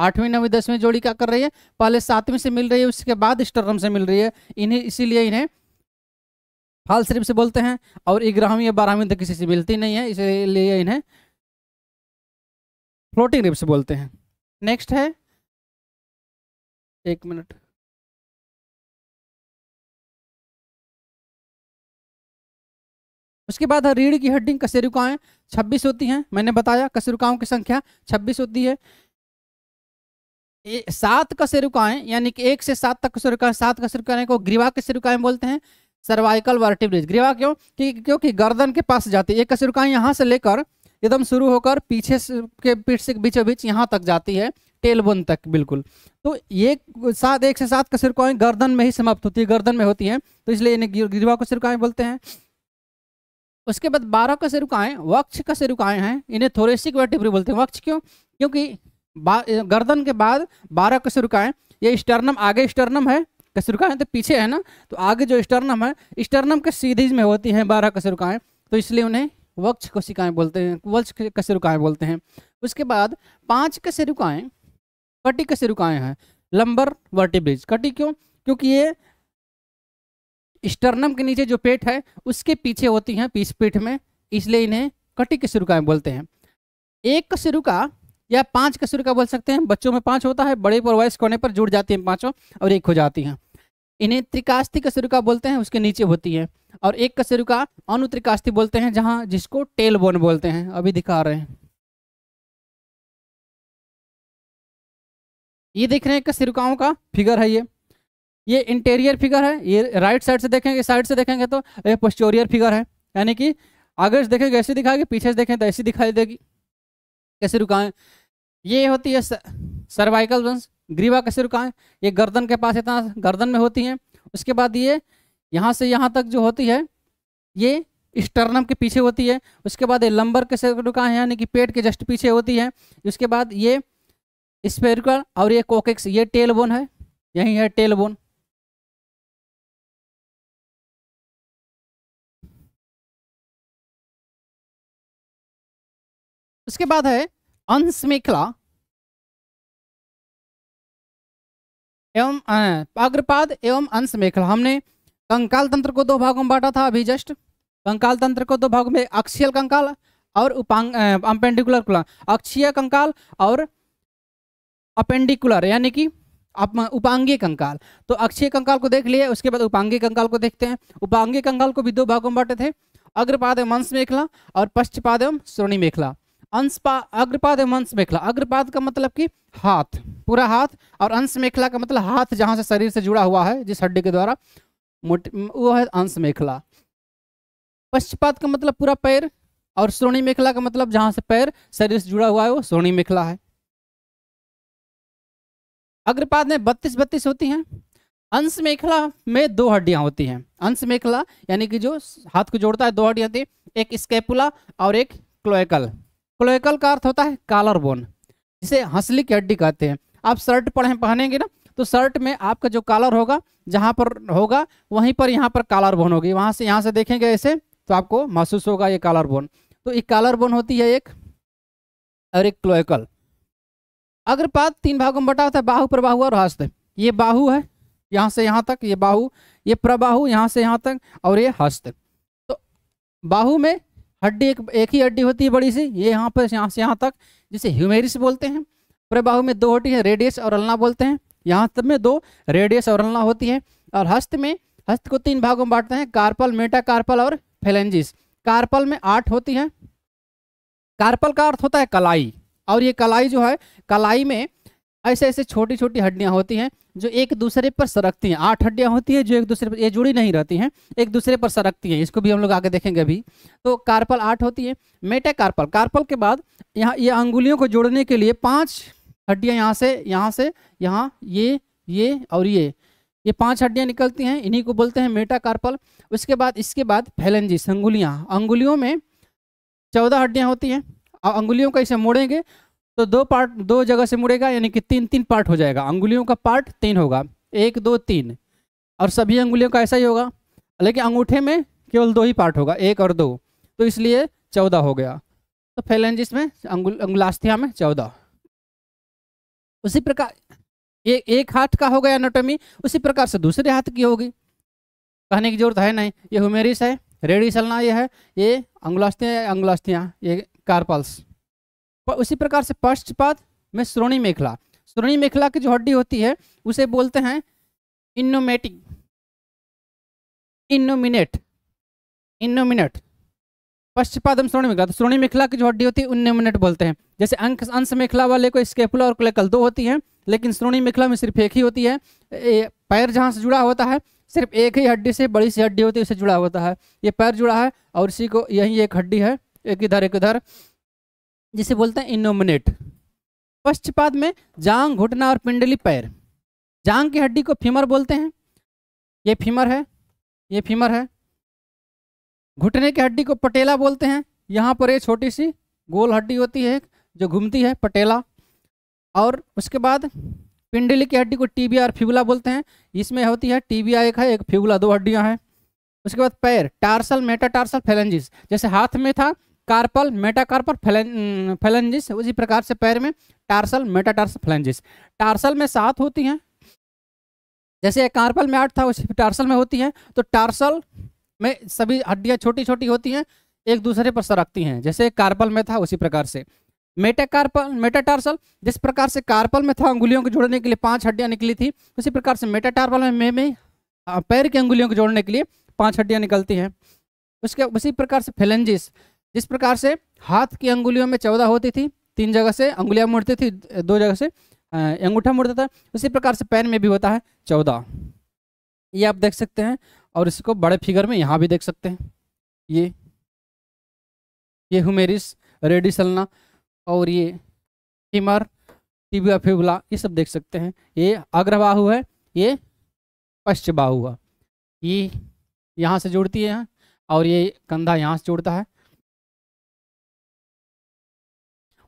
आठवीं नौवीं दसवीं जोड़ी क्या कर रही है पहले सातवीं से मिल रही है उसके बाद स्टर्म से मिल रही है इन्हें इसीलिए इन्हें फाल शरीफ से बोलते हैं और ग्रहवीं या बारहवीं तक किसी से मिलती नहीं है इसलिए इन्हें फ्लोटिंग रिब्स बोलते हैं नेक्स्ट है एक मिनट उसके बाद रीढ़ की हड्डी कसेरुकाएं 26 होती हैं मैंने बताया कसेरुकाओं की संख्या 26 होती है सात कसेरुकाएं यानी कि एक से सात तक कसेरुकाएं सात कसेरुकाएं को ग्रीवा कसेरुकाएं बोलते हैं सर्वाइकल वर्टिब्रिज ग्रीवा क्यों क्योंकि गर्दन के पास जाती है एक कसेरुकाएं यहां से लेकर एकदम शुरू होकर पीछे के पीठ से बीचों बीच यहाँ तक जाती है टेलबोन तक बिल्कुल तो ये सात एक से सात का गर्दन में ही समाप्त होती है गर्दन में होती है तो इसलिए इन्हें गिरवा को बोलते हैं उसके बाद बारह का सिरकाएँ वक्ष का सिरुकाएं हैं इन्हें थोरेसिक वर्टिब्री बोलते हैं वक्ष क्यों क्योंकि गर्दन के बाद बारह का सिरकाएँ ये स्टर्नम आगे स्टर्नम है कसरुकाएँ तो पीछे है ना तो आगे जो स्टर्नम है स्टर्नम के सीधीज में होती हैं बारह कसरुकाएँ तो इसलिए उन्हें वक्ष कोशिकाएं बोलते हैं वक्ष कशेरुकाएं बोलते हैं उसके बाद पांच कशेरुकाएं कटी कशेरुकाएं हैं लंबर वर्टिब्रिज कटी क्यों क्योंकि ये स्टर्नम के नीचे जो पेट है उसके पीछे होती हैं पीछ पीठ में इसलिए इन्हें कटी कशेरुकाएं बोलते हैं एक कशेरुका या पांच कशेरुका बोल सकते हैं बच्चों में पांच होता है बड़े पर वयस्क होने पर जुड़ जाती हैं पांचों और एक हो जाती हैं इन्हें त्रिकास्थी कसरुका बोलते हैं उसके नीचे होती है और एक कशेरुका अनुत्रिकास्थी बोलते हैं जहां जिसको टेल बोन बोलते हैं अभी दिखा रहे हैं ये देख रहे हैं कसरुकाओं का फिगर है ये ये इंटेरियर फिगर है ये राइट साइड से देखेंगे साइड से देखेंगे तो ये पोस्टोरियर फिगर है यानी कि आगे से देखेंगे ऐसे दिखाएगी पीछे से देखें तो ऐसी दिखाई देगी कैसे रुकाएं ये होती है सर्वाइकल वंस ग्रीवा कशेरु कहाँ है ये गर्दन के पास इतना गर्दन में होती है उसके बाद ये यहाँ से यहाँ तक जो होती है ये स्टर्नम के पीछे होती है उसके बाद ये लंबर कशेरु कहाँ है यानी कि पेट के जस्ट पीछे होती है उसके बाद ये स्पेरिकल और ये कोकेक्स ये टेल बोन है यही है टेल बोन उसके बाद है अंश एवं अग्रपाद एवं अंश मेखला हमने कंकाल तंत्र को दो भागों में बांटा था अभी जस्ट कंकाल तंत्र को दो भागों में अक्षीय कंकाल और उपांग अपेंडिकुलर कुला अक्षीय कंकाल और अपेंडिकुलर यानी कि उपांगी कंकाल तो अक्षीय कंकाल को देख लिए उसके बाद उपांगी कंकाल को देखते हैं उपांगी कंकाल को भी दो भागों में बांटे थे अग्रपाद एवं अंश मेखला और पश्चपाद एवं श्रोणी मेखला अंशपा अग्रपाद एवं अंश मेखला अग्रपाद का मतलब कि हाथ पूरा हाथ और अंश मेखला का मतलब हाथ जहां से शरीर से जुड़ा हुआ है जिस हड्डी के द्वारा वो है अंश मेखला पश्चपात का मतलब पूरा पैर और श्रोणी मेखला का मतलब जहां से पैर शरीर से जुड़ा हुआ है वो श्रोणी मेखला है अग्रपाद में बत्तीस बत्तीस होती हैं अंश मेखला में दो हड्डियां होती हैं अंश मेखला यानी कि जो हाथ को जोड़ता है दो हड्डियां होती है एक स्केपुला और एक क्लोएकल क्लोएकल का अर्थ होता है कालर बोन जिसे हंसली की हड्डी कहते हैं आप शर्ट पढ़े पहनेंगे ना तो शर्ट में आपका जो कालर होगा जहाँ पर होगा वहीं पर यहाँ पर कालर बोन होगी वहाँ से यहाँ से देखेंगे ऐसे तो आपको महसूस होगा ये कालर बोन तो एक कालर बोन होती है एक और एक क्लोएकल बात तीन भागों में बटा होता है बाहु प्रबाहु और हस्त ये बाहु है यहाँ से यहाँ तक ये बाहु ये प्रबाहु यहाँ से यहाँ तक और ये हस्त तो बाहु में हड्डी एक एक ही हड्डी होती है बड़ी सी ये यहाँ पर यहाँ से यहाँ तक जिसे ह्यूमेरिस बोलते हैं प्रबाहु में दो हड्डी है रेडियस और अलना बोलते हैं यहाँ तब में दो रेडियस और अलना होती है और हस्त में हस्त को तीन भागों में बांटते हैं कार्पल मेटा कार्पल और फेलेंजिस कार्पल में आठ होती है कार्पल का अर्थ होता है कलाई और ये कलाई जो है कलाई में ऐसे ऐसे छोटी छोटी हड्डियां होती हैं जो एक दूसरे पर सरकती हैं आठ हड्डियां होती हैं जो एक दूसरे पर ये जुड़ी नहीं रहती हैं एक दूसरे पर सरकती हैं इसको भी हम लोग आगे देखेंगे अभी तो कार्पल आठ होती है मेटा कार्पल कार्पल के बाद यहाँ ये अंगुलियों को जोड़ने के लिए पाँच हड्डियाँ यहाँ से यहाँ से यहाँ ये ये और ये ये पांच हड्डियां निकलती हैं इन्हीं को बोलते हैं मेटा कार्पल उसके बाद इसके बाद फैलेंजिस अंगुलियाँ अंगुलियों में चौदह हड्डियाँ होती हैं और अंगुलियों का इसे मोड़ेंगे तो दो पार्ट दो जगह से मुड़ेगा यानी कि तीन तीन पार्ट हो जाएगा अंगुलियों का पार्ट तीन होगा एक दो तीन और सभी अंगुलियों का ऐसा ही होगा लेकिन अंगूठे में केवल दो ही पार्ट होगा एक और दो तो इसलिए चौदह हो गया तो फैलेंजिस में अंगुल अंगुलास्थिया में चौदह उसी प्रकार ये एक हाथ का हो गया एनाटोमी उसी प्रकार से दूसरे हाथ की होगी कहने की जरूरत है नहीं ये हुमेरिस है सलना यह है ये अंगुलास्थिया अंगुलास्थियाँ ये कार्पल्स पर उसी प्रकार से पश्चपात में श्रोणी मेखला श्रोणी मेखला की जो हड्डी होती है उसे बोलते हैं इनोमेटिक इनोमिनेट इनोमिनेट पश्चपात में श्रोणी मेखला तो श्रोणी मेखला की जो हड्डी होती है इनोमिनेट बोलते हैं जैसे अंक अंश मेखला वाले को स्केपुला और क्लेकल दो होती हैं लेकिन श्रोणी मेखला में सिर्फ एक ही होती है पैर जहाँ से जुड़ा होता है सिर्फ एक ही हड्डी से बड़ी सी हड्डी होती है उससे जुड़ा होता है ये पैर जुड़ा है और इसी को यही एक हड्डी है एक इधर एक उधर जिसे बोलते हैं इनोमिनेट पश्चपात में जांग घुटना और पिंडली पैर जांग की हड्डी को फीमर बोलते हैं ये फीमर है ये फीमर है घुटने की हड्डी को पटेला बोलते हैं यहाँ पर ये छोटी सी गोल हड्डी होती है जो घूमती है पटेला और उसके बाद पिंडली की हड्डी को टीबिया और फिबुला बोलते हैं इसमें होती है टीबिया एक है एक फिबुला दो हड्डियाँ हैं उसके बाद पैर टार्सल मेटाटार्सल फैलेंजिस जैसे हाथ में था कार्पल मेटाकार्पल फेलेंजिस उसी प्रकार से पैर में टार्सल मेटाटार्सल फेलेंजिस टार्सल में सात होती हैं जैसे कार्पल में आठ था उसी टार्सल में होती हैं तो टार्सल में सभी हड्डियाँ छोटी छोटी होती हैं एक दूसरे पर सरकती हैं जैसे कार्पल में था उसी प्रकार से मेटाकार्पल मेटाटार्सल जिस प्रकार से कार्पल में था अंगुलियों को जोड़ने के लिए पांच हड्डियां निकली थी उसी प्रकार से मेटाटार्पल में में पैर की अंगुलियों को जोड़ने के लिए पांच हड्डियां निकलती हैं उसके उसी प्रकार से फेलेंजिस जिस प्रकार से हाथ की अंगुलियों में चौदह होती थी तीन जगह से अंगुलियां मुड़ती थी दो जगह से अंगूठा मुड़ता था उसी प्रकार से पैन में भी होता है चौदह ये आप देख सकते हैं और इसको बड़े फिगर में यहाँ भी देख सकते हैं ये ये हुमेरिस सलना और ये टिमर टिबिया फिबला ये सब देख सकते हैं ये अग्र है ये पश्चिम बाहू है ये यहाँ से जुड़ती है और ये कंधा यहाँ से जुड़ता है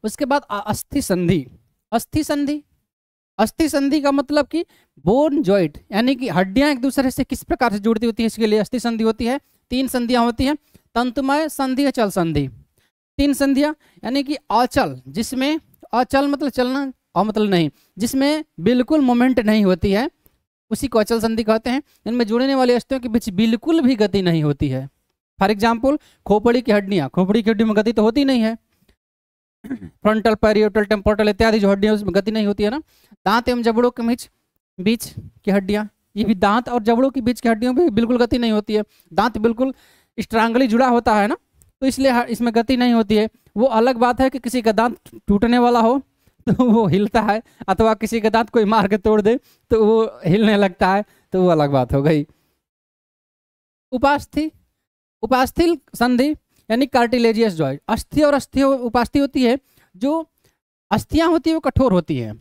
उसके बाद अस्थि संधि अस्थि संधि अस्थि संधि का मतलब कि बोन ज्वाइंट यानी कि हड्डियां एक दूसरे से किस प्रकार से जुड़ती होती है इसके लिए अस्थि संधि होती है तीन संधियां होती हैं तंतुमय संधि अचल संधि तीन संधियां यानी कि अचल जिसमें अचल मतलब चलना और मतलब नहीं जिसमें बिल्कुल मोमेंट नहीं होती है उसी को अचल संधि कहते हैं इनमें जुड़ने वाले अस्थियों के बीच बिल्कुल भी गति नहीं होती है फॉर एग्जाम्पल खोपड़ी की हड्डियाँ खोपड़ी की हड्डियों में गति तो होती नहीं है फ्रंटल पैरियोटल टेम्पोर्टल इत्यादि जो हड्डियाँ उसमें गति नहीं होती है ना दांत एवं जबड़ों के बीच बीच की हड्डियाँ ये भी दांत और जबड़ों के बीच की हड्डियों में बिल्कुल गति नहीं होती है दांत बिल्कुल स्ट्रांगली जुड़ा होता है ना तो इसलिए इसमें गति नहीं होती है वो अलग बात है कि किसी का दांत टूटने वाला हो तो वो हिलता है अथवा किसी का दांत कोई मार के तोड़ दे तो वो हिलने लगता है तो वो अलग बात हो गई उपास्थि उपास्थिल संधि यानी कार्टिलेजियस जॉइंट अस्थि और अस्थि उपास्थि होती है जो अस्थियाँ होती है वो कठोर होती हैं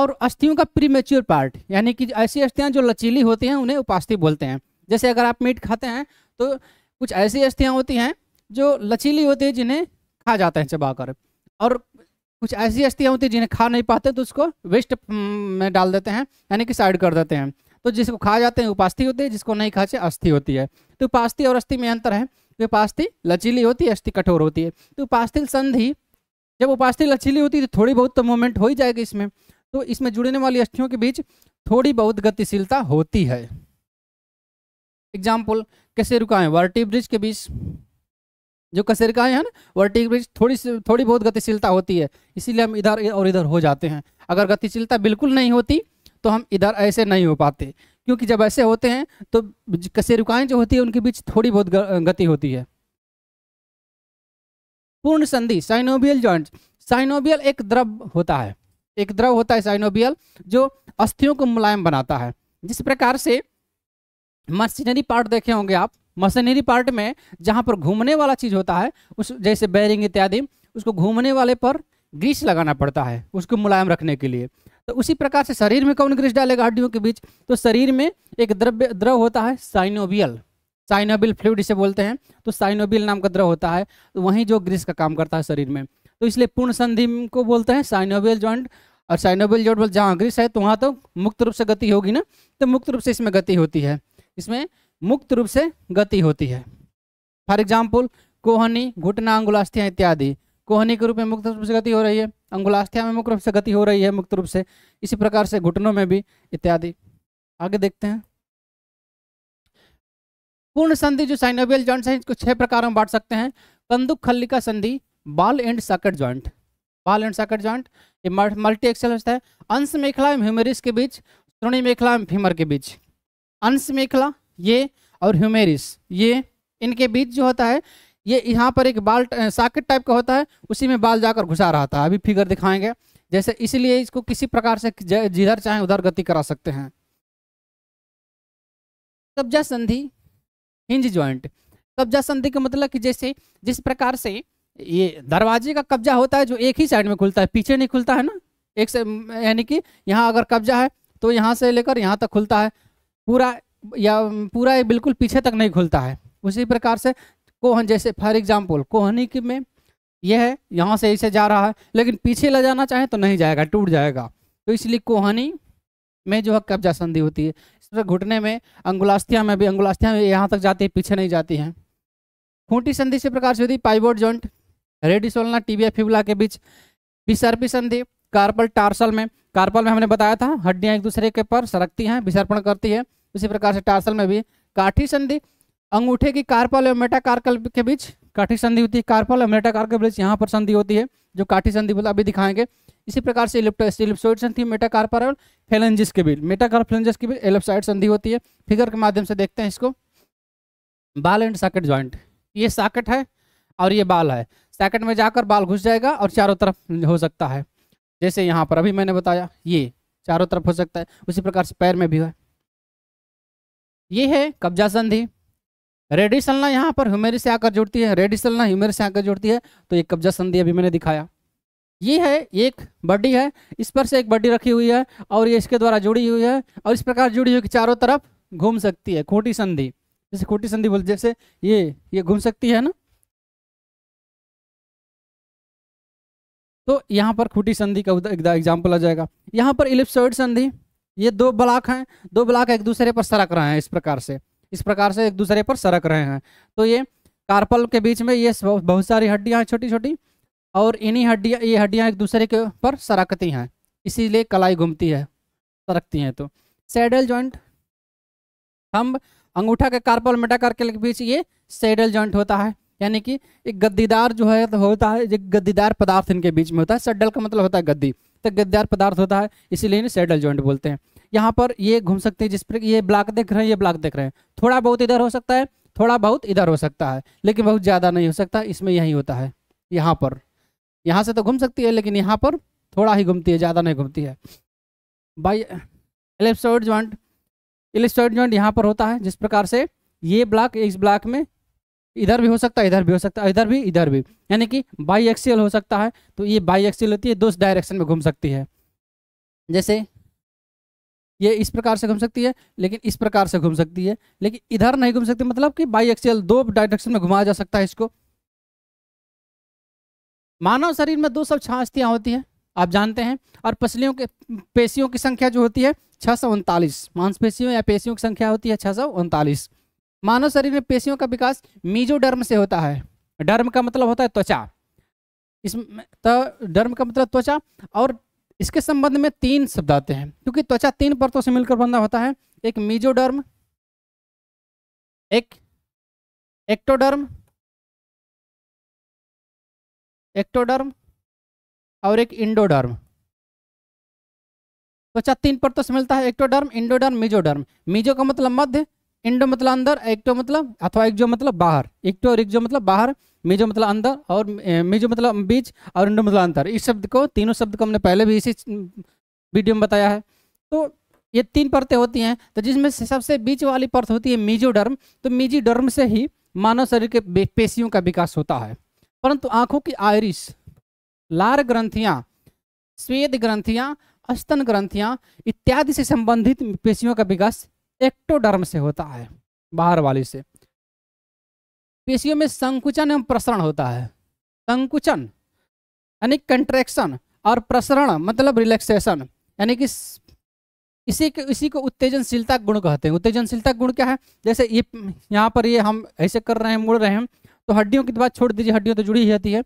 और अस्थियों का प्रीमेच्योर पार्ट यानी कि ऐसी अस्थियाँ जो लचीली होती हैं उन्हें उपास्थि बोलते हैं जैसे अगर आप मीट खाते हैं तो कुछ ऐसी अस्थियाँ होती हैं जो लचीली होती है जिन्हें खा जाते हैं चबाकर और कुछ ऐसी अस्थियाँ होती हैं जिन्हें खा नहीं पाते तो उसको वेस्ट हम्म, में डाल देते हैं यानी कि साइड कर देते हैं तो जिसको खा जाते हैं उपास्थि होती है जिसको नहीं खाते अस्थि होती है तो उपास्थि और अस्थि में अंतर है तो उपास्थि लचीली होती है अस्थि कठोर होती है तो उपास्थिल संधि जब उपास्थि लचीली होती है तो थोड़ी बहुत तो मूवमेंट हो ही जाएगी इसमें तो इसमें जुड़ने वाली अस्थियों के बीच थोड़ी बहुत गतिशीलता होती है एग्जाम्पल कैसे वर्टी ब्रिज के बीच जो कसेरिकाएं हैं ना वर्टिक ब्रिज थोड़ी थोड़ी बहुत गतिशीलता होती है इसीलिए हम इधर और इधर हो जाते हैं अगर गतिशीलता बिल्कुल नहीं होती तो हम इधर ऐसे नहीं हो पाते क्योंकि जब ऐसे होते हैं तो कशेरुकाएँ जो होती है उनके बीच थोड़ी बहुत गति होती है पूर्ण संधि साइनोबियल जॉइंट साइनोबियल एक द्रव होता है एक द्रव होता है साइनोबियल जो अस्थियों को मुलायम बनाता है जिस प्रकार से मशीनरी पार्ट देखे होंगे आप मशीनरी पार्ट में जहाँ पर घूमने वाला चीज़ होता है उस जैसे बैरिंग इत्यादि उसको घूमने वाले पर ग्रीस लगाना पड़ता है उसको मुलायम रखने के लिए तो उसी प्रकार से शरीर में कौन ग्रीस डालेगा हड्डियों के बीच तो शरीर में एक द्रव्य द्रव होता है साइनोबियल साइनोबिल फ्लूड इसे बोलते हैं तो साइनोबिल नाम का द्रव होता है तो वहीं जो ग्रीस का काम करता है शरीर में तो इसलिए पूर्ण संधि को बोलते हैं साइनोबियल जॉइंट और साइनोबियल जॉइंट बोल जहाँ ग्रीस है तो वहाँ तो मुक्त रूप से गति होगी ना तो मुक्त रूप से इसमें गति होती है इसमें मुक्त रूप से गति होती है फॉर एग्जाम्पल कोहनी घुटना अंगुलास्थियाँ इत्यादि कोहनी के रूप में मुक्त रूप से गति हो रही है अंगुलास्थ्या में मुक्त रूप से गति हो रही है मुक्त रूप से इसी प्रकार से घुटनों में भी इत्यादि आगे देखते हैं पूर्ण संधि जो साइनोबियल ज्वाइंट है इसको छह प्रकार में बांट सकते हैं कंदुक खल्लिका संधि ball and socket joint ball and socket joint ये मल्टी एक्सल है अंश मेखला एवं ह्यूमेरिस के बीच श्रोणी मेखला एवं फीमर के बीच अंश मेखला ये और ह्यूमेरिस ये इनके बीच जो होता है ये यहाँ पर एक बाल साकेट टाइप का होता है उसी में बाल जाकर घुसा रहा था अभी फिगर दिखाएंगे जैसे इसलिए इसको किसी प्रकार से जिधर चाहे उधर गति करा सकते हैं कब्जा संधि हिंज ज्वाइंट कब्जा संधि का मतलब कि जैसे जिस प्रकार से ये दरवाजे का कब्जा होता है जो एक ही साइड में खुलता है पीछे नहीं खुलता है ना एक से यानी कि यहाँ अगर कब्जा है तो यहाँ से लेकर यहाँ तक खुलता है पूरा या पूरा बिल्कुल पीछे तक नहीं खुलता है उसी प्रकार से कोहन जैसे फॉर एग्जाम्पल कोहनी की में यह है यहाँ से इसे जा रहा है लेकिन पीछे ले जाना चाहे तो नहीं जाएगा टूट जाएगा तो इसलिए कोहनी में जो है कब्जा संधि होती है इस तरह घुटने में अंगुलास्थिया में भी अंगुलास्थिया में यहाँ तक जाती है पीछे नहीं जाती है खूंटी संधि से प्रकार से होती है जॉइंट रेडिसोलना टीबिया फिबला के बीच विसर्पी संधि कार्पल टार्सल में कार्पल में हमने बताया था हड्डियाँ एक दूसरे के पर सरकती हैं विसर्पण करती है उसी प्रकार से टार्सल में भी काठी संधि अंगूठे की कार्पल मेटा मेटाकार्कल के बीच काठी संधि होती है कार्पल और मेटाकार्कल के बीच यहाँ पर संधि होती है जो काठी संधि बोला मतलब अभी दिखाएंगे इसी प्रकार से इलिप्सोइड संधि मेटाकार्पल और फेलेंजिस के बीच मेटाकार्पलेंजिस के बीच एलिप्साइड संधि होती है फिगर के माध्यम से देखते हैं इसको बाल एंड साकेट ज्वाइंट ये साकेट है और ये बाल है साकेट में जाकर बाल घुस जाएगा और चारों तरफ हो सकता है जैसे यहाँ पर अभी मैंने बताया ये चारों तरफ हो सकता है उसी प्रकार से पैर में भी है ये है कब्जा संधि रेडी सलना यहाँ पर ह्यूमेरी से आकर जुड़ती है रेडी सलना ह्यूमेरी से आकर जुड़ती है तो ये कब्जा संधि अभी मैंने दिखाया ये है एक बड्डी है इस पर से एक बड्डी रखी हुई है और ये इसके द्वारा जुड़ी हुई है और इस प्रकार जुड़ी हुई कि चारों तरफ घूम सकती है खोटी संधि जैसे खोटी संधि बोल जैसे ये ये घूम सकती है ना तो यहाँ पर खूटी संधि का एग्जाम्पल आ जाएगा यहाँ पर इलिप्सोइड संधि ये दो ब्लॉक हैं दो ब्लॉक एक दूसरे पर सरक रहे हैं इस प्रकार से इस प्रकार से एक दूसरे पर सरक रहे हैं तो ये कार्पल के बीच में ये बहुत सारी हड्डियाँ हैं छोटी छोटी और इन्हीं हड्डियाँ ये हड्डियाँ एक दूसरे के ऊपर सरकती हैं इसीलिए कलाई घूमती है सरकती हैं तो सेडल जॉइंट थम्ब अंगूठा के कार्पल मेटाकर के बीच ये सेडल जॉइंट होता है यानी कि एक गद्दीदार जो है तो होता है एक गद्दीदार पदार्थ इनके बीच में होता है सेडल का मतलब होता है गद्दी तो गद्दीदार पदार्थ होता है इसीलिए इन्हें सेडल जॉइंट बोलते हैं यहाँ पर ये घूम सकते हैं जिस पर ये ब्लॉक देख रहे हैं ये ब्लॉक देख रहे हैं थोड़ा बहुत इधर हो सकता है थोड़ा बहुत इधर हो सकता है लेकिन बहुत ज़्यादा नहीं हो सकता इसमें यही होता है यहाँ पर यहाँ से तो घूम सकती है लेकिन यहाँ पर थोड़ा ही घूमती है ज़्यादा नहीं घूमती है बाई एलिप्सॉइड ज्वाइंट एलिप्सॉइड ज्वाइंट यहाँ पर होता है जिस प्रकार से ये ब्लॉक इस ब्लॉक में इधर भी हो सकता है इधर भी हो सकता है इधर भी इधर भी यानी कि बाई एक्सियल हो सकता है तो ये बाई एक्सियल होती है दो डायरेक्शन में घूम सकती है जैसे ये इस प्रकार से घूम सकती है लेकिन इस प्रकार से घूम सकती है लेकिन इधर नहीं घूम सकती मतलब कि बाई एक्सियल दो डायरेक्शन में घुमाया जा सकता है इसको मानव शरीर में दो सौ छह छास्तियाँ होती हैं आप जानते हैं और पसलियों के पेशियों की संख्या जो होती है छः सौ उनतालीस मांसपेशियों या पेशियों की संख्या होती है छः सौ उनतालीस मानव शरीर में पेशियों का विकास मीजोडर्म से होता है डर्म का मतलब होता है त्वचा इसमें तो डर्म का मतलब त्वचा और इसके संबंध में तीन शब्द आते हैं क्योंकि त्वचा तीन परतों से मिलकर बना होता है एक मीजोडर्म एक एक्टोडर्म एक्टोडर्म और एक इंडोडर्म त्वचा तीन परतों से मिलता है एक्टोडर्म इंडोडर्म मीजोडर्म मीजो का मतलब मध्य इंडो मतलब अंदर एक्टो तो मतलब अथवा एक्जो मतलब बाहर एक्टो तो और एक्जो मतलब बाहर मिजो मतलब अंदर और मिजो मतलब बीच और इंडो मतलब अंतर इस शब्द को तीनों शब्द को हमने पहले भी इसी वीडियो में बताया है तो ये तीन परतें होती हैं तो जिसमें सबसे बीच वाली परत होती है मीजोडर्म तो मीजीडर्म से ही मानव शरीर के पेशियों का विकास होता है परंतु आंखों की आयरिस लार ग्रंथियां स्वेद ग्रंथियां अस्तन ग्रंथियां इत्यादि से संबंधित पेशियों का विकास एक्टोडर्म से होता है बाहर वाली से पेशियों में संकुचन एवं प्रसरण होता है संकुचन यानी कंट्रैक्शन और प्रसरण मतलब रिलैक्सेशन यानी कि इसी के इसी को उत्तेजनशीलता गुण कहते हैं उत्तेजनशीलता गुण क्या है जैसे ये यहाँ पर ये हम ऐसे कर रहे हैं मुड़ रहे हैं तो हड्डियों की तो बात छोड़ दीजिए हड्डियों तो जुड़ी ही जाती है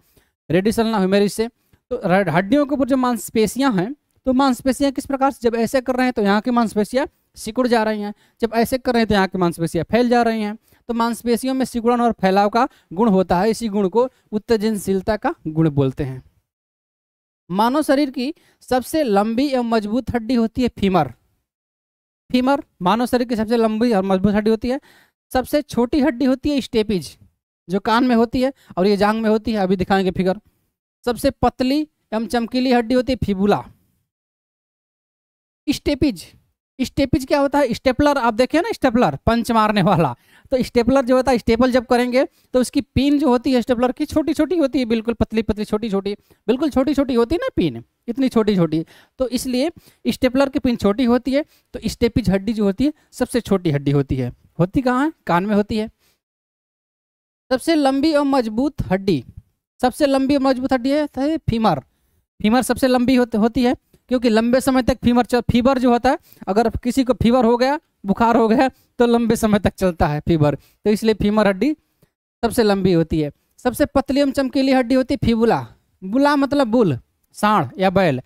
रेडिशन ना ह्यूमेरिज से तो हड्डियों के ऊपर जो मांसपेशियाँ हैं तो मांसपेशियाँ किस प्रकार से जब ऐसे कर रहे हैं तो यहाँ की मांसपेशियाँ सिकुड़ जा रही हैं जब ऐसे कर रहे थे तो यहाँ की मांसपेशियाँ फैल जा रही हैं तो मांसपेशियों में सिकुड़न और फैलाव का गुण होता है इसी गुण को उत्तेजनशीलता का गुण बोलते हैं मानव शरीर की सबसे लंबी एवं मजबूत हड्डी होती है फीमर फीमर मानव शरीर की सबसे लंबी और मजबूत हड्डी होती है सबसे छोटी हड्डी होती है स्टेपिज जो कान में होती है और ये जांग में होती है अभी दिखाएंगे फिगर सबसे पतली एवं चमकीली हड्डी होती है फिबुला स्टेपिज स्टेपिज क्या होता है स्टेपलर आप देखें ना स्टेपलर पंच मारने वाला तो स्टेपलर जो होता है स्टेपल जब करेंगे तो उसकी पिन जो होती है स्टेपलर की छोटी छोटी होती है बिल्कुल पतली पतली छोटी छोटी बिल्कुल छोटी छोटी होती है ना पिन इतनी छोटी छोटी तो इसलिए स्टेपलर की पिन छोटी होती है तो स्टेपिज हड्डी जो होती है सबसे छोटी हड्डी होती है होती कहाँ है कान में होती है सबसे लंबी और मजबूत हड्डी सबसे लंबी और मजबूत हड्डी है तो फीमर फीमर सबसे लंबी होती है क्योंकि लंबे समय तक फीवर चल फीवर जो होता है अगर किसी को फीवर हो गया बुखार हो गया तो लंबे समय तक चलता है फीवर तो इसलिए फीमर हड्डी सबसे लंबी होती है सबसे पतली एवं चमकीली हड्डी होती है फीबुला बुला मतलब बुल साण या बैल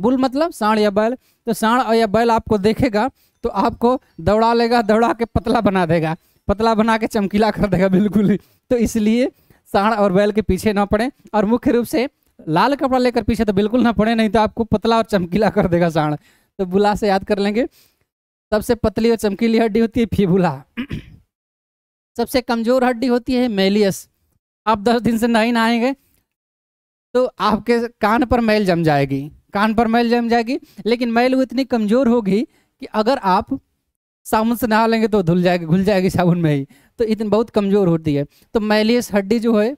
बुल मतलब साण या बैल तो साढ़ या बैल आपको देखेगा तो आपको दौड़ा लेगा दौड़ा के पतला बना देगा पतला बना के चमकीला कर देगा बिल्कुल ही तो इसलिए साढ़ और बैल के पीछे ना पड़े और मुख्य रूप से लाल कपड़ा लेकर पीछे तो बिल्कुल ना पड़े नहीं तो आपको पतला और चमकीला कर देगा साण तो बुला से याद कर लेंगे सबसे पतली और चमकीली हड्डी होती है फीबुला सबसे कमजोर हड्डी होती है मेलियस आप दस दिन से नहीं नहाएंगे तो आपके कान पर मैल जम जाएगी कान पर मैल जम जाएगी लेकिन मैल वो इतनी कमज़ोर होगी कि अगर आप साबुन से नहा लेंगे तो धुल जाएगी घुल जाएगी साबुन में ही तो इतनी बहुत कमज़ोर होती है तो मैलियस हड्डी जो है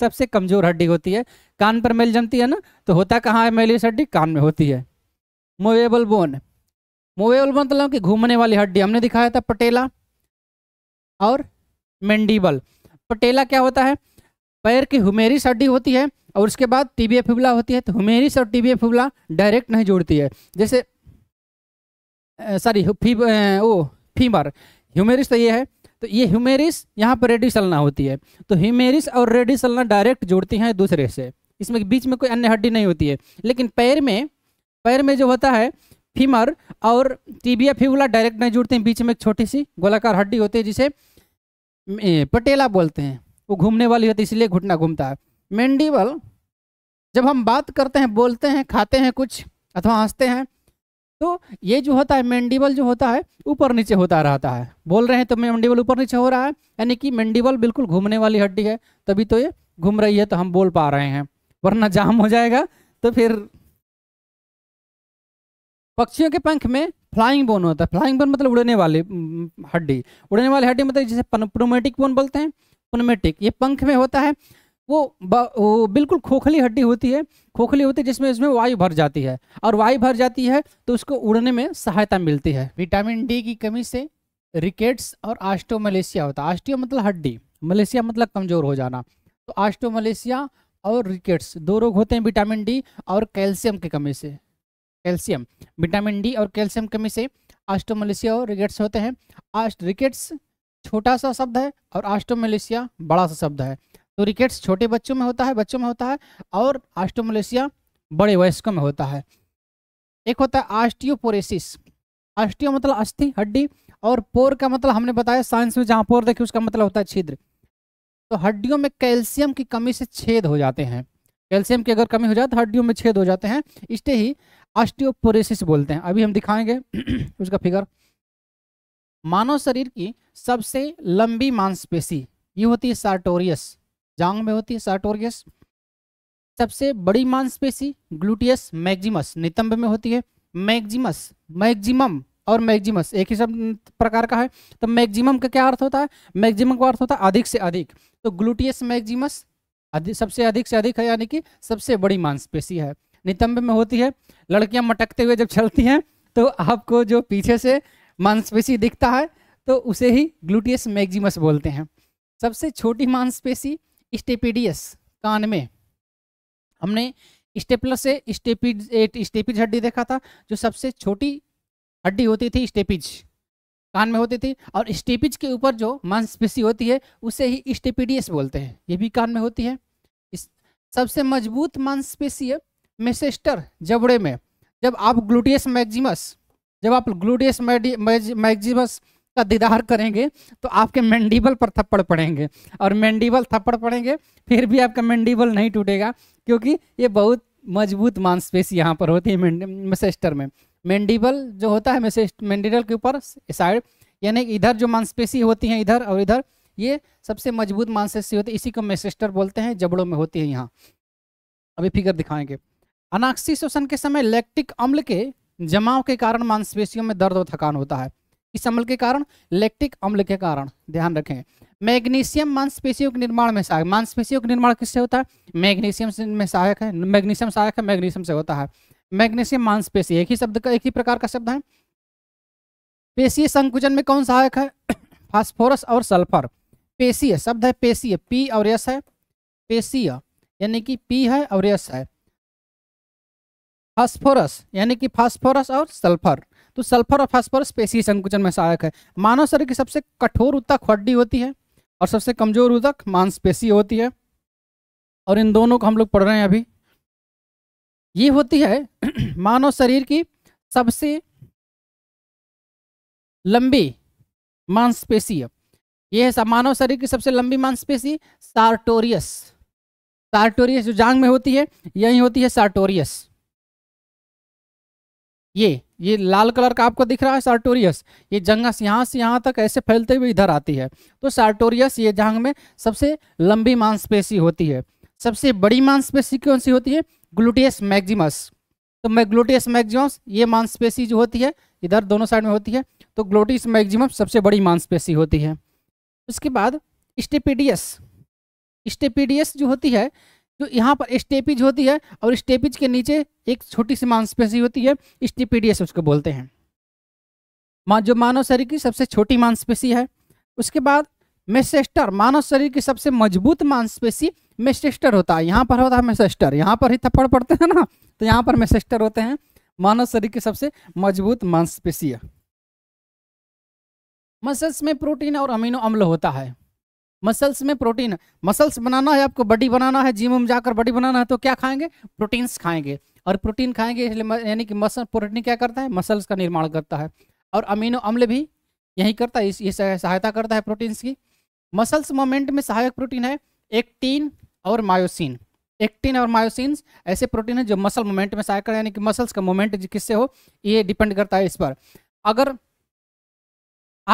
सबसे कमजोर हड्डी होती है कान पर मेल जमती है ना तो होता कहाँ है मेलियस हड्डी कान में होती है मूवेबल बोन मूवेबल बोन मतलब कि घूमने वाली हड्डी हमने दिखाया था पटेला और मेंडिबल पटेला क्या होता है पैर की हुमेरिस हड्डी होती है और उसके बाद टीबिया फिबला होती है तो हुमेरिस और टीबिया फिबला डायरेक्ट नहीं जुड़ती है जैसे सॉरी फीब ओ फीमर ह्यूमेरिस तो ये है तो ये ह्यूमेरिस यहाँ पर रेडिस होती है तो ह्यूमेरिस और रेडिस डायरेक्ट जुड़ती हैं दूसरे से इसमें बीच में कोई अन्य हड्डी नहीं होती है लेकिन पैर में पैर में जो होता है फीमर और टीबिया फिबुला डायरेक्ट नहीं जुड़ते हैं बीच में एक छोटी सी गोलाकार हड्डी होती है जिसे पटेला बोलते हैं वो घूमने वाली होती है इसलिए घुटना घूमता है मेंडिबल जब हम बात करते हैं बोलते हैं खाते हैं कुछ अथवा हंसते हैं तो ये जो होता है मेंडिबल जो होता है ऊपर नीचे होता रहता है बोल रहे हैं तो मेंडिबल ऊपर नीचे हो रहा है यानी कि मेंडिबल बिल्कुल घूमने वाली हड्डी है तभी तो ये घूम रही है तो हम बोल पा रहे हैं वरना जाम हो जाएगा तो फिर पक्षियों के पंख में फ्लाइंग बोन होता है फ्लाइंग बोन मतलब उड़ने वाली हम्म, हड्डी उड़ने वाली हड्डी मतलब जिसे पनप्रोमेटिक बोन बोलते हैं पनमेटिक ये पंख में होता है वो, वो बिल्कुल खोखली हड्डी होती है खोखली होती है जिसमें इसमें वायु भर जाती है और वायु भर जाती है तो उसको उड़ने में सहायता मिलती है विटामिन डी की कमी से रिकेट्स और आस्टोमलेशिया होता है आस्टियो मतलब हड्डी मलेशिया मतलब कमजोर हो जाना तो मलेशिया और रिकेट्स दो रोग होते हैं विटामिन डी और कैल्शियम की कमी से कैल्शियम विटामिन डी और कैल्शियम कमी से मलेशिया और रिकेट्स होते हैं आस्ट रिकेट्स छोटा सा शब्द है और मलेशिया बड़ा सा शब्द है तो रिकेट्स छोटे बच्चों में होता है बच्चों में होता है और आस्टोमलेशिया बड़े वयस्कों में होता है एक होता है आस्टियोपोरेसिस आस्टियो मतलब अस्थि हड्डी और पोर का मतलब हमने बताया साइंस में जहाँ पोर देखिए उसका मतलब होता है छिद्र तो हड्डियों में कैल्शियम की कमी से छेद हो जाते हैं कैल्शियम की अगर कमी हो जाए तो हड्डियों में छेद हो जाते हैं इसलिए ही ऑस्टियोपोरेसिस बोलते हैं अभी हम दिखाएंगे उसका फिगर मानव शरीर की सबसे लंबी मांसपेशी ये होती है सार्टोरियस जांग में होती है सार्टोरियस सबसे बड़ी मांसपेशी ग्लूटियस मैग्जिमस नितंब में होती है मैग्जिमस मैग्जिमम और मैग्जिमस एक ही सब प्रकार का है तो मैग्जिमम का क्या अर्थ होता है मैग्जिमम का अर्थ होता है अधिक से अधिक तो ग्लूटियस मैग्जिमस अधिक सबसे अधिक से अधिक है यानी कि सबसे बड़ी मांसपेशी है नितंब में होती है लड़कियां मटकते हुए जब चलती हैं तो आपको जो पीछे से मांसपेशी दिखता है तो उसे ही ग्लूटियस मैग्जिमस बोलते हैं सबसे छोटी मांसपेशी स्टेपीडियस कान में हमने स्टेपलस से स्टेपिज स्टेपिज हड्डी देखा था जो सबसे छोटी हड्डी होती थी स्टेपिज कान में होती थी और स्टेपिज के ऊपर जो मांसपेशी होती है उसे ही स्टेपीडियस बोलते हैं ये भी कान में होती है इस सबसे मजबूत मांसपेशी है मेसेस्टर जबड़े में जब आप ग्लूटियस मैग्जिमस जब आप ग्लूटियस मैग्जिमस का दीदार करेंगे तो आपके मैंडिबल पर थप्पड़ पड़ेंगे और मैंडिबल थप्पड़ पड़ेंगे फिर भी आपका मैंडिबल नहीं टूटेगा क्योंकि ये बहुत मजबूत मांसपेशी यहाँ पर होती है मेसेस्टर में मैंडिबल जो होता है मेसेस मैंडिबल के ऊपर साइड यानी इधर जो मांसपेशी होती है इधर और इधर ये सबसे मजबूत मांसपेशी होती है इसी को मेसेस्टर बोलते हैं जबड़ों में होती है यहाँ अभी फिगर दिखाएंगे अनाक्षी शोषण के समय लैक्टिक अम्ल के जमाव के कारण मांसपेशियों में दर्द और थकान होता है इस अम्ल के कारण लैक्टिक अम्ल के कारण ध्यान रखें मैग्नीशियम मांसपेशियों के निर्माण में सहायक मांसपेशियों का निर्माण किससे होता है मैग्नीशियम में सहायक है मैग्नीशियम सहायक है मैग्नीशियम से होता है मैग्नीशियम मांसपेशी एक ही शब्द का एक ही प्रकार का शब्द है पेशीय संकुचन में कौन सहायक है फास्फोरस और सल्फर पेशीय शब्द है पेशीय पी और यस है पेशीय यानी कि पी है और यस है फास्फोरस यानी कि फास्फोरस और सल्फर तो सल्फर और फास्फोरस पेशी संकुचन में सहायक है मानव शरीर की सबसे कठोर उत्तक हड्डी होती है और सबसे कमजोर उतक मांसपेशी होती है और इन दोनों को हम लोग पढ़ रहे हैं अभी ये होती है मानव शरीर की सबसे लंबी मांसपेशी यह है मानव शरीर की सबसे लंबी मांसपेशी सार्टोरियस सार्टोरियस जो जांग में होती है यही होती है सार्टोरियस ये ये लाल कलर का आपको दिख रहा है सार्टोरियस ये जंगस यहाँ से यहाँ तक ऐसे फैलते हुए इधर आती है तो सार्टोरियस ये जहांग में सबसे लंबी मांसपेशी होती है सबसे बड़ी मांसपेशी कौन सी होती है ग्लूटियस मैग्जिमस तो मैं ग्लूटियस मैग्जिमस ये मांसपेशी जो होती है इधर दोनों साइड में होती है तो ग्लूटियस मैग्जिमम सबसे बड़ी मांसपेशी होती है उसके बाद स्टेपीडियस स्टेपीडियस जो होती है जो तो यहाँ पर स्टेपिज होती है और स्टेपिज के नीचे एक छोटी सी मांसपेशी होती है स्टेपीडियस उसको बोलते हैं माँ जो मानव शरीर की सबसे छोटी मांसपेशी है उसके बाद मेसेस्टर मानव शरीर की सबसे मजबूत मांसपेशी मेसेस्टर होता है यहाँ पर होता है मेसेस्टर यहाँ पर ही थप्पड़ पड़ते हैं ना तो यहाँ पर मेसेस्टर होते हैं मानव शरीर की सबसे मजबूत मांसपेशी मसल्स में प्रोटीन और अमीनो अम्ल होता है मसल्स में प्रोटीन मसल्स बनाना है आपको बडी बनाना है जिम में जाकर बडी बनाना है तो क्या खाएंगे प्रोटीन्स खाएंगे और प्रोटीन खाएंगे इसलिए यानी कि मसल प्रोटीन क्या करता है मसल्स का निर्माण करता है और अमीनो अम्ल भी यही करता है इस ये सहायता करता है प्रोटीन्स की मसल्स मोमेंट में सहायक प्रोटीन है एक्टीन और मायोसिन एक्टिन और मायोसिन ऐसे प्रोटीन है जो मसल मोमेंट में सहायक यानी कि मसल्स का मोमेंट किससे हो ये डिपेंड करता है इस पर अगर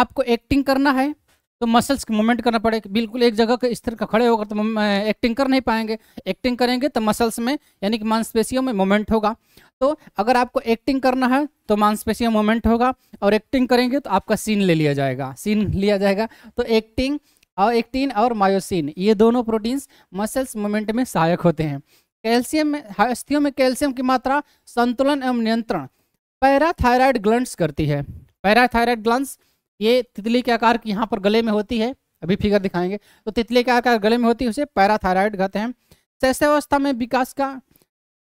आपको एक्टिंग करना है तो मसल्स की मूवमेंट करना पड़ेगा बिल्कुल एक जगह के स्थिर खड़े होकर तो एक्टिंग कर नहीं पाएंगे एक्टिंग करेंगे तो मसल्स में यानी कि मांसपेशियों में मूवमेंट होगा तो अगर आपको एक्टिंग करना है तो मांसपेशियों मूवमेंट होगा और एक्टिंग करेंगे तो आपका सीन ले लिया जाएगा सीन लिया जाएगा तो एक्टिंग और एक्टिन और मायोसिन ये दोनों प्रोटीन्स मसल्स मूवमेंट में सहायक होते हैं कैल्शियम में अस्थियों में कैल्शियम की मात्रा संतुलन एवं नियंत्रण पैराथायराइड ग्लैंड्स करती है पैराथायराइड ग्लैंड्स ये तितली के आकार की यहाँ पर गले में होती है अभी फिगर दिखाएंगे तो तितली के आकार गले में होती है उसे पैराथायराइड कहते हैं अवस्था में विकास का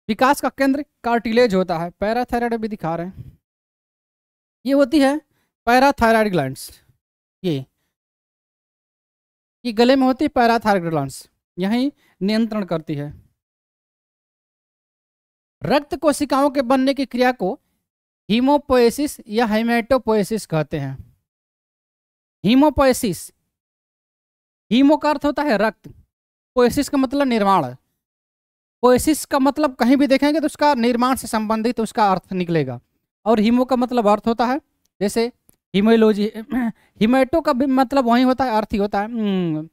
विकास का केंद्र कार्टिलेज होता है पैराथायराइड अभी दिखा रहे हैं ये होती है पैराथायराइड ग्लैंड ये ये गले में होती है पैराथायराइड ग्लैंड यही नियंत्रण करती है रक्त कोशिकाओं के बनने की क्रिया को हीमोपोएसिस या हेमेटोपोएसिस कहते हैं हीमोपोएसिस हीमो का अर्थ होता है रक्त पोएसिस का मतलब निर्माण पोएसिस का मतलब कहीं भी देखेंगे तो उसका निर्माण से संबंधित तो उसका अर्थ निकलेगा और हीमो का मतलब अर्थ होता है जैसे हीमोलॉजी हिमेटो का भी मतलब वही होता है अर्थ ही होता है हम्म,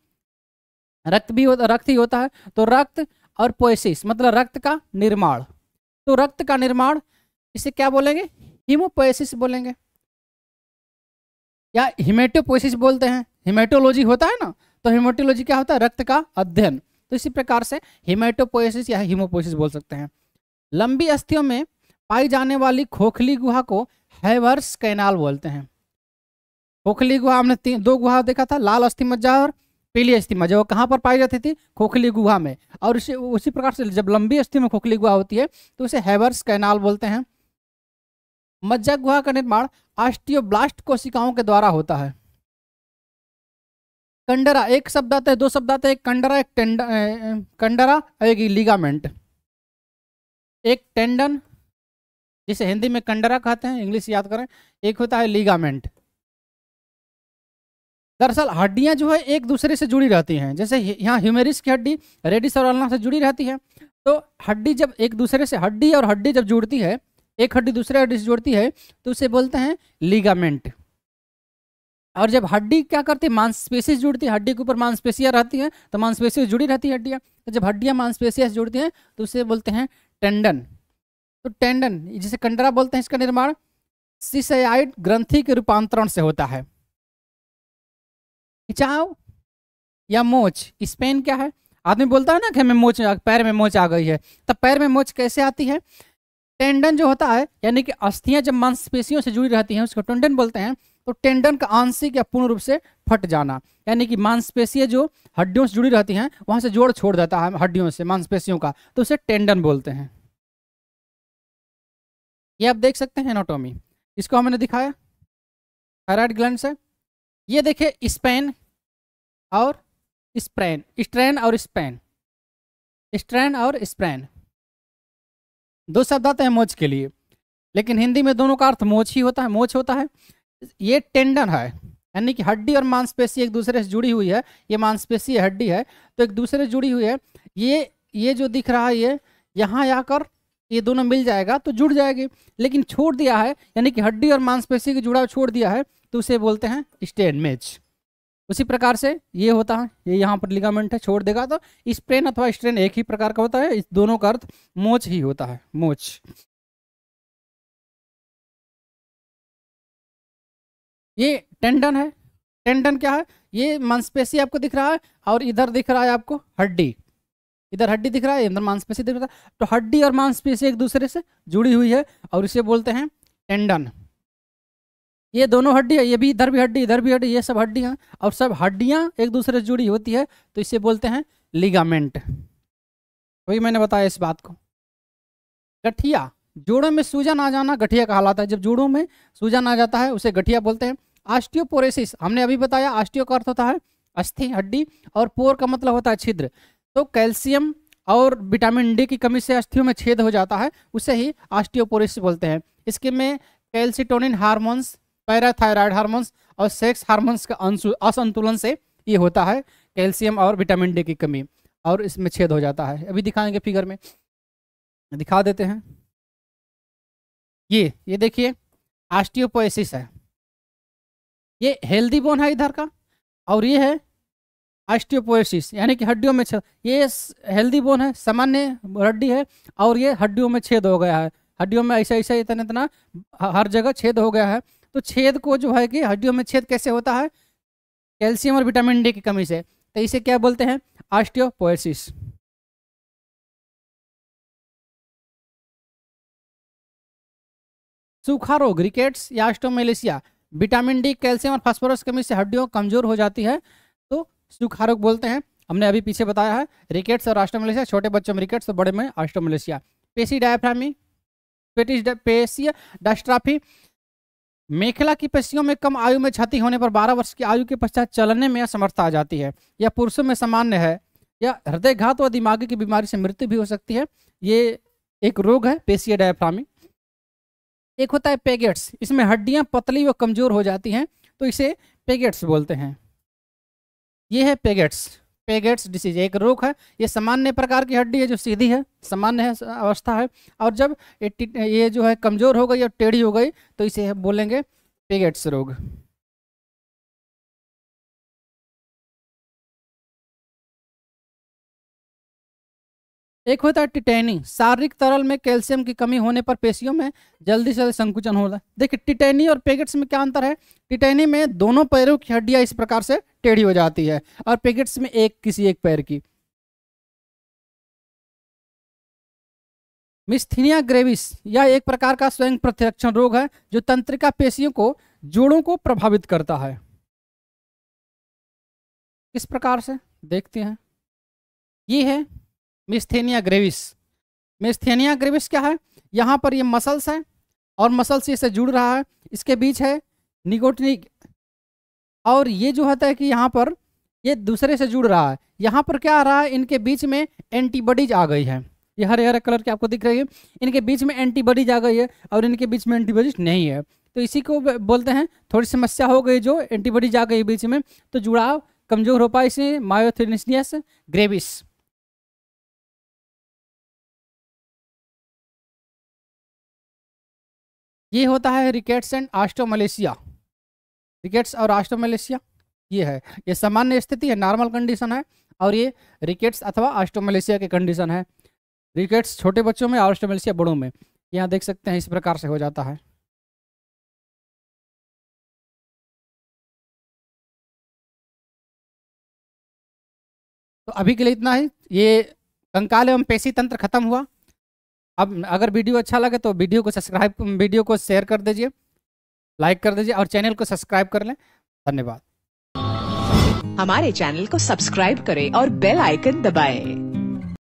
रक्त भी होता रक्त ही होता है तो रक्त और पोएसिस मतलब रक्त का निर्माण तो रक्त का निर्माण इसे क्या बोलेंगे हीमोपोएसिस बोलेंगे या हिमेटोपोसिस बोलते हैं हिमेटोलॉजी होता है ना तो हिमेटोलॉजी क्या होता है रक्त का अध्ययन तो इसी प्रकार से हिमेटोपोसिस या हिमोपोसिस बोल सकते हैं लंबी अस्थियों में पाई जाने वाली खोखली गुहा को हैवर्स कैनाल बोलते हैं खोखली गुहा हमने तीन दो गुहा देखा था लाल अस्थि मज्जा और पीली अस्थि मज्जा वो कहाँ पर पाई जाती थी खोखली गुहा में और उसी उसी प्रकार से जब लंबी अस्थि में खोखली गुहा होती है तो उसे हैवर्स कैनाल बोलते हैं मज्जा गुहा का निर्माण आस्टियोब्लास्ट कोशिकाओं के द्वारा होता है कंडरा एक शब्द आता है दो शब्द आते हैं कंडरा एक टेंड कंडरा एक लिगामेंट एक टेंडन जिसे हिंदी में कंडरा कहते हैं इंग्लिश याद करें एक होता है लिगामेंट दरअसल हड्डियां जो है एक दूसरे से जुड़ी रहती हैं जैसे यहाँ ह्यूमेरिस की हड्डी रेडिस और अलना से जुड़ी रहती है तो हड्डी जब एक दूसरे से हड्डी और हड्डी जब जुड़ती है एक हड्डी दूसरे हड्डी से जोड़ती है तो उसे बोलते हैं लिगामेंट और जब हड्डी क्या करती है मांसपेशी से जुड़ती है हड्डी के ऊपर मांसपेशियां रहती हैं तो मांसपेशी से जुड़ी रहती है हड्डियां तो जब हड्डियां मांसपेशियाँ से जुड़ती हैं तो उसे बोलते हैं टेंडन तो टेंडन जिसे कंडरा बोलते हैं इसका निर्माण सिसाइड ग्रंथि के रूपांतरण से होता है खिंचाव या मोच स्पेन क्या है आदमी बोलता है ना कि हमें मोच पैर में मोच आ गई है तब पैर में मोच कैसे आती है टेंडन जो होता है यानी कि अस्थियां जब मांसपेशियों से जुड़ी रहती हैं उसको टेंडन बोलते हैं तो टेंडन का आंशिक या पूर्ण रूप से फट जाना यानी कि मांसपेशियां जो हड्डियों से जुड़ी रहती हैं वहां से जोड़ छोड़ देता है हड्डियों से मांसपेशियों का तो उसे टेंडन बोलते हैं ये आप देख सकते हैं एनाटोमी इसको हमने दिखाया थायराइड ग्लैंड से ये देखे स्पेन और स्प्रेन स्ट्रेन और स्पेन स्ट्रेन और स्प्रेन दो शब्द आते हैं मोच के लिए लेकिन हिंदी में दोनों का अर्थ मोच ही होता है मोच होता है ये टेंडन है यानी कि हड्डी और मांसपेशी एक दूसरे से जुड़ी हुई है ये मांसपेशी हड्डी है तो एक दूसरे से जुड़ी हुई है ये ये जो दिख रहा है ये यहाँ आकर ये दोनों मिल जाएगा तो जुड़ जाएगी लेकिन छोड़ दिया है यानी कि हड्डी और मांसपेशी की जुड़ाव छोड़ दिया है तो उसे बोलते हैं स्टेन मेच उसी प्रकार से ये होता है ये यहाँ पर लिगामेंट है छोड़ देगा तो स्प्रेन अथवा स्ट्रेन एक ही प्रकार का होता है इस दोनों का अर्थ मोच ही होता है मोच ये टेंडन है टेंडन क्या है ये मांसपेशी आपको दिख रहा है और इधर दिख रहा है आपको हड्डी इधर हड्डी दिख रहा है इधर मांसपेशी दिख रहा है तो हड्डी और मांसपेशी एक दूसरे से जुड़ी हुई है और इसे बोलते हैं टेंडन ये दोनों हड्डियाँ ये भी इधर भी हड्डी इधर भी हड्डी ये सब हड्डियाँ और सब हड्डियाँ एक दूसरे से जुड़ी होती है तो इसे बोलते हैं लिगामेंट वही मैंने बताया इस बात को गठिया जोड़ों में सूजन आ जाना गठिया कहलाता है जब जोड़ों में सूजन आ जाता है उसे गठिया बोलते हैं आस्टियोपोरेसिस हमने अभी बताया आस्टियो का अर्थ होता है अस्थि हड्डी और पोर का मतलब होता है छिद्र तो कैल्शियम और विटामिन डी की कमी से अस्थियों में छेद हो जाता है उसे ही आस्टियोपोरेसिस बोलते हैं इसके में कैल्सिटोनिन हार्मोन्स पैराथायराइड हार्मोन्स और सेक्स हार्मोन्स का असंतुलन से ये होता है कैल्शियम और विटामिन डी की कमी और इसमें छेद हो जाता है अभी दिखाएंगे फिगर में दिखा देते हैं ये ये देखिए आस्टियोपोएसिस है ये हेल्दी बोन है इधर का और ये है आस्टियोपोएसिस यानी कि हड्डियों में छेद ये हेल्दी बोन है सामान्य हड्डी है और ये हड्डियों में छेद हो गया है हड्डियों में ऐसा ऐसा इतना इतना हर जगह छेद हो गया है तो छेद को जो है कि हड्डियों में छेद कैसे होता है कैल्शियम और विटामिन डी की कमी से तो इसे क्या बोलते हैं आस्टियोपोएसिस सूखा रोग रिकेट्स या ऑस्टोमेलेशिया विटामिन डी कैल्शियम और फास्फोरस कमी से हड्डियों कमजोर हो जाती है तो सूखा रोग बोलते हैं हमने अभी पीछे बताया है रिकेट्स और आस्टोमलेसिया छोटे बच्चों में रिकेट्स और तो बड़े में ऑस्टोमेलेशिया पेशी डायफ्रामी पेटिस पेशी डास्ट्राफी मेखला की पेशियों में कम आयु में क्षति होने पर 12 वर्ष की आयु के पश्चात चलने में असमर्थता आ जाती है यह पुरुषों में सामान्य है या हृदय घात व दिमागी की बीमारी से मृत्यु भी हो सकती है ये एक रोग है पेशिया डायफ्रामी एक होता है पेगेट्स इसमें हड्डियां पतली व कमजोर हो जाती हैं तो इसे पेगेट्स बोलते हैं ये है पेगेट्स पेगेट्स डिसीज एक रोग है ये सामान्य प्रकार की हड्डी है जो सीधी है सामान्य है अवस्था है और जब ये जो है कमज़ोर हो गई और टेढ़ी हो गई तो इसे बोलेंगे पेगेट्स रोग एक होता है टिटेनी शारीरिक तरल में कैल्शियम की कमी होने पर पेशियों में जल्दी से संकुचन होता है देखिए टिटेनी और पेगेट्स में क्या अंतर है टिटेनी में दोनों पैरों की हड्डियां इस प्रकार से टेढ़ी हो जाती है और पेगेट्स में एक किसी एक पैर की मिस्थिनिया ग्रेविस यह एक प्रकार का स्वयं प्रतिरक्षण रोग है जो तंत्रिका पेशियों को जोड़ों को प्रभावित करता है किस प्रकार से देखते हैं ये है मिस्थेनिया ग्रेविस मिस्थेनिया ग्रेविस क्या है यहाँ पर ये मसल्स हैं और मसल्स इससे जुड़ रहा है इसके बीच है निगोटनिक और ये जो होता है कि यहाँ पर ये दूसरे से जुड़ रहा है यहाँ पर क्या आ रहा है इनके बीच में एंटीबॉडीज आ गई है ये हरे हरे कलर की आपको दिख रही है इनके बीच में एंटीबॉडीज आ गई है और इनके बीच में एंटीबॉडीज नहीं है तो इसी को बोलते हैं थोड़ी समस्या हो गई जो एंटीबॉडीज आ गई बीच में तो जुड़ाव कमजोर हो पाए इसे मायोथेनिसियस ग्रेविस ये होता है rickets and osteomalacia rickets और आस्टो मलेशिया ये है ये सामान्य स्थिति है नॉर्मल कंडीशन है और ये रिकेट्स अथवा आस्टो मलेशिया के कंडीशन है रिकेट्स छोटे बच्चों में और आस्टो मलेशिया बड़ों में यहाँ देख सकते हैं इस प्रकार से हो जाता है तो अभी के लिए इतना ही ये कंकाल एवं पेशी तंत्र खत्म हुआ अब अगर वीडियो अच्छा लगे तो वीडियो को सब्सक्राइब वीडियो को शेयर कर दीजिए लाइक कर दीजिए और चैनल को सब्सक्राइब कर लें धन्यवाद हमारे चैनल को सब्सक्राइब करें और बेल आइकन दबाएं।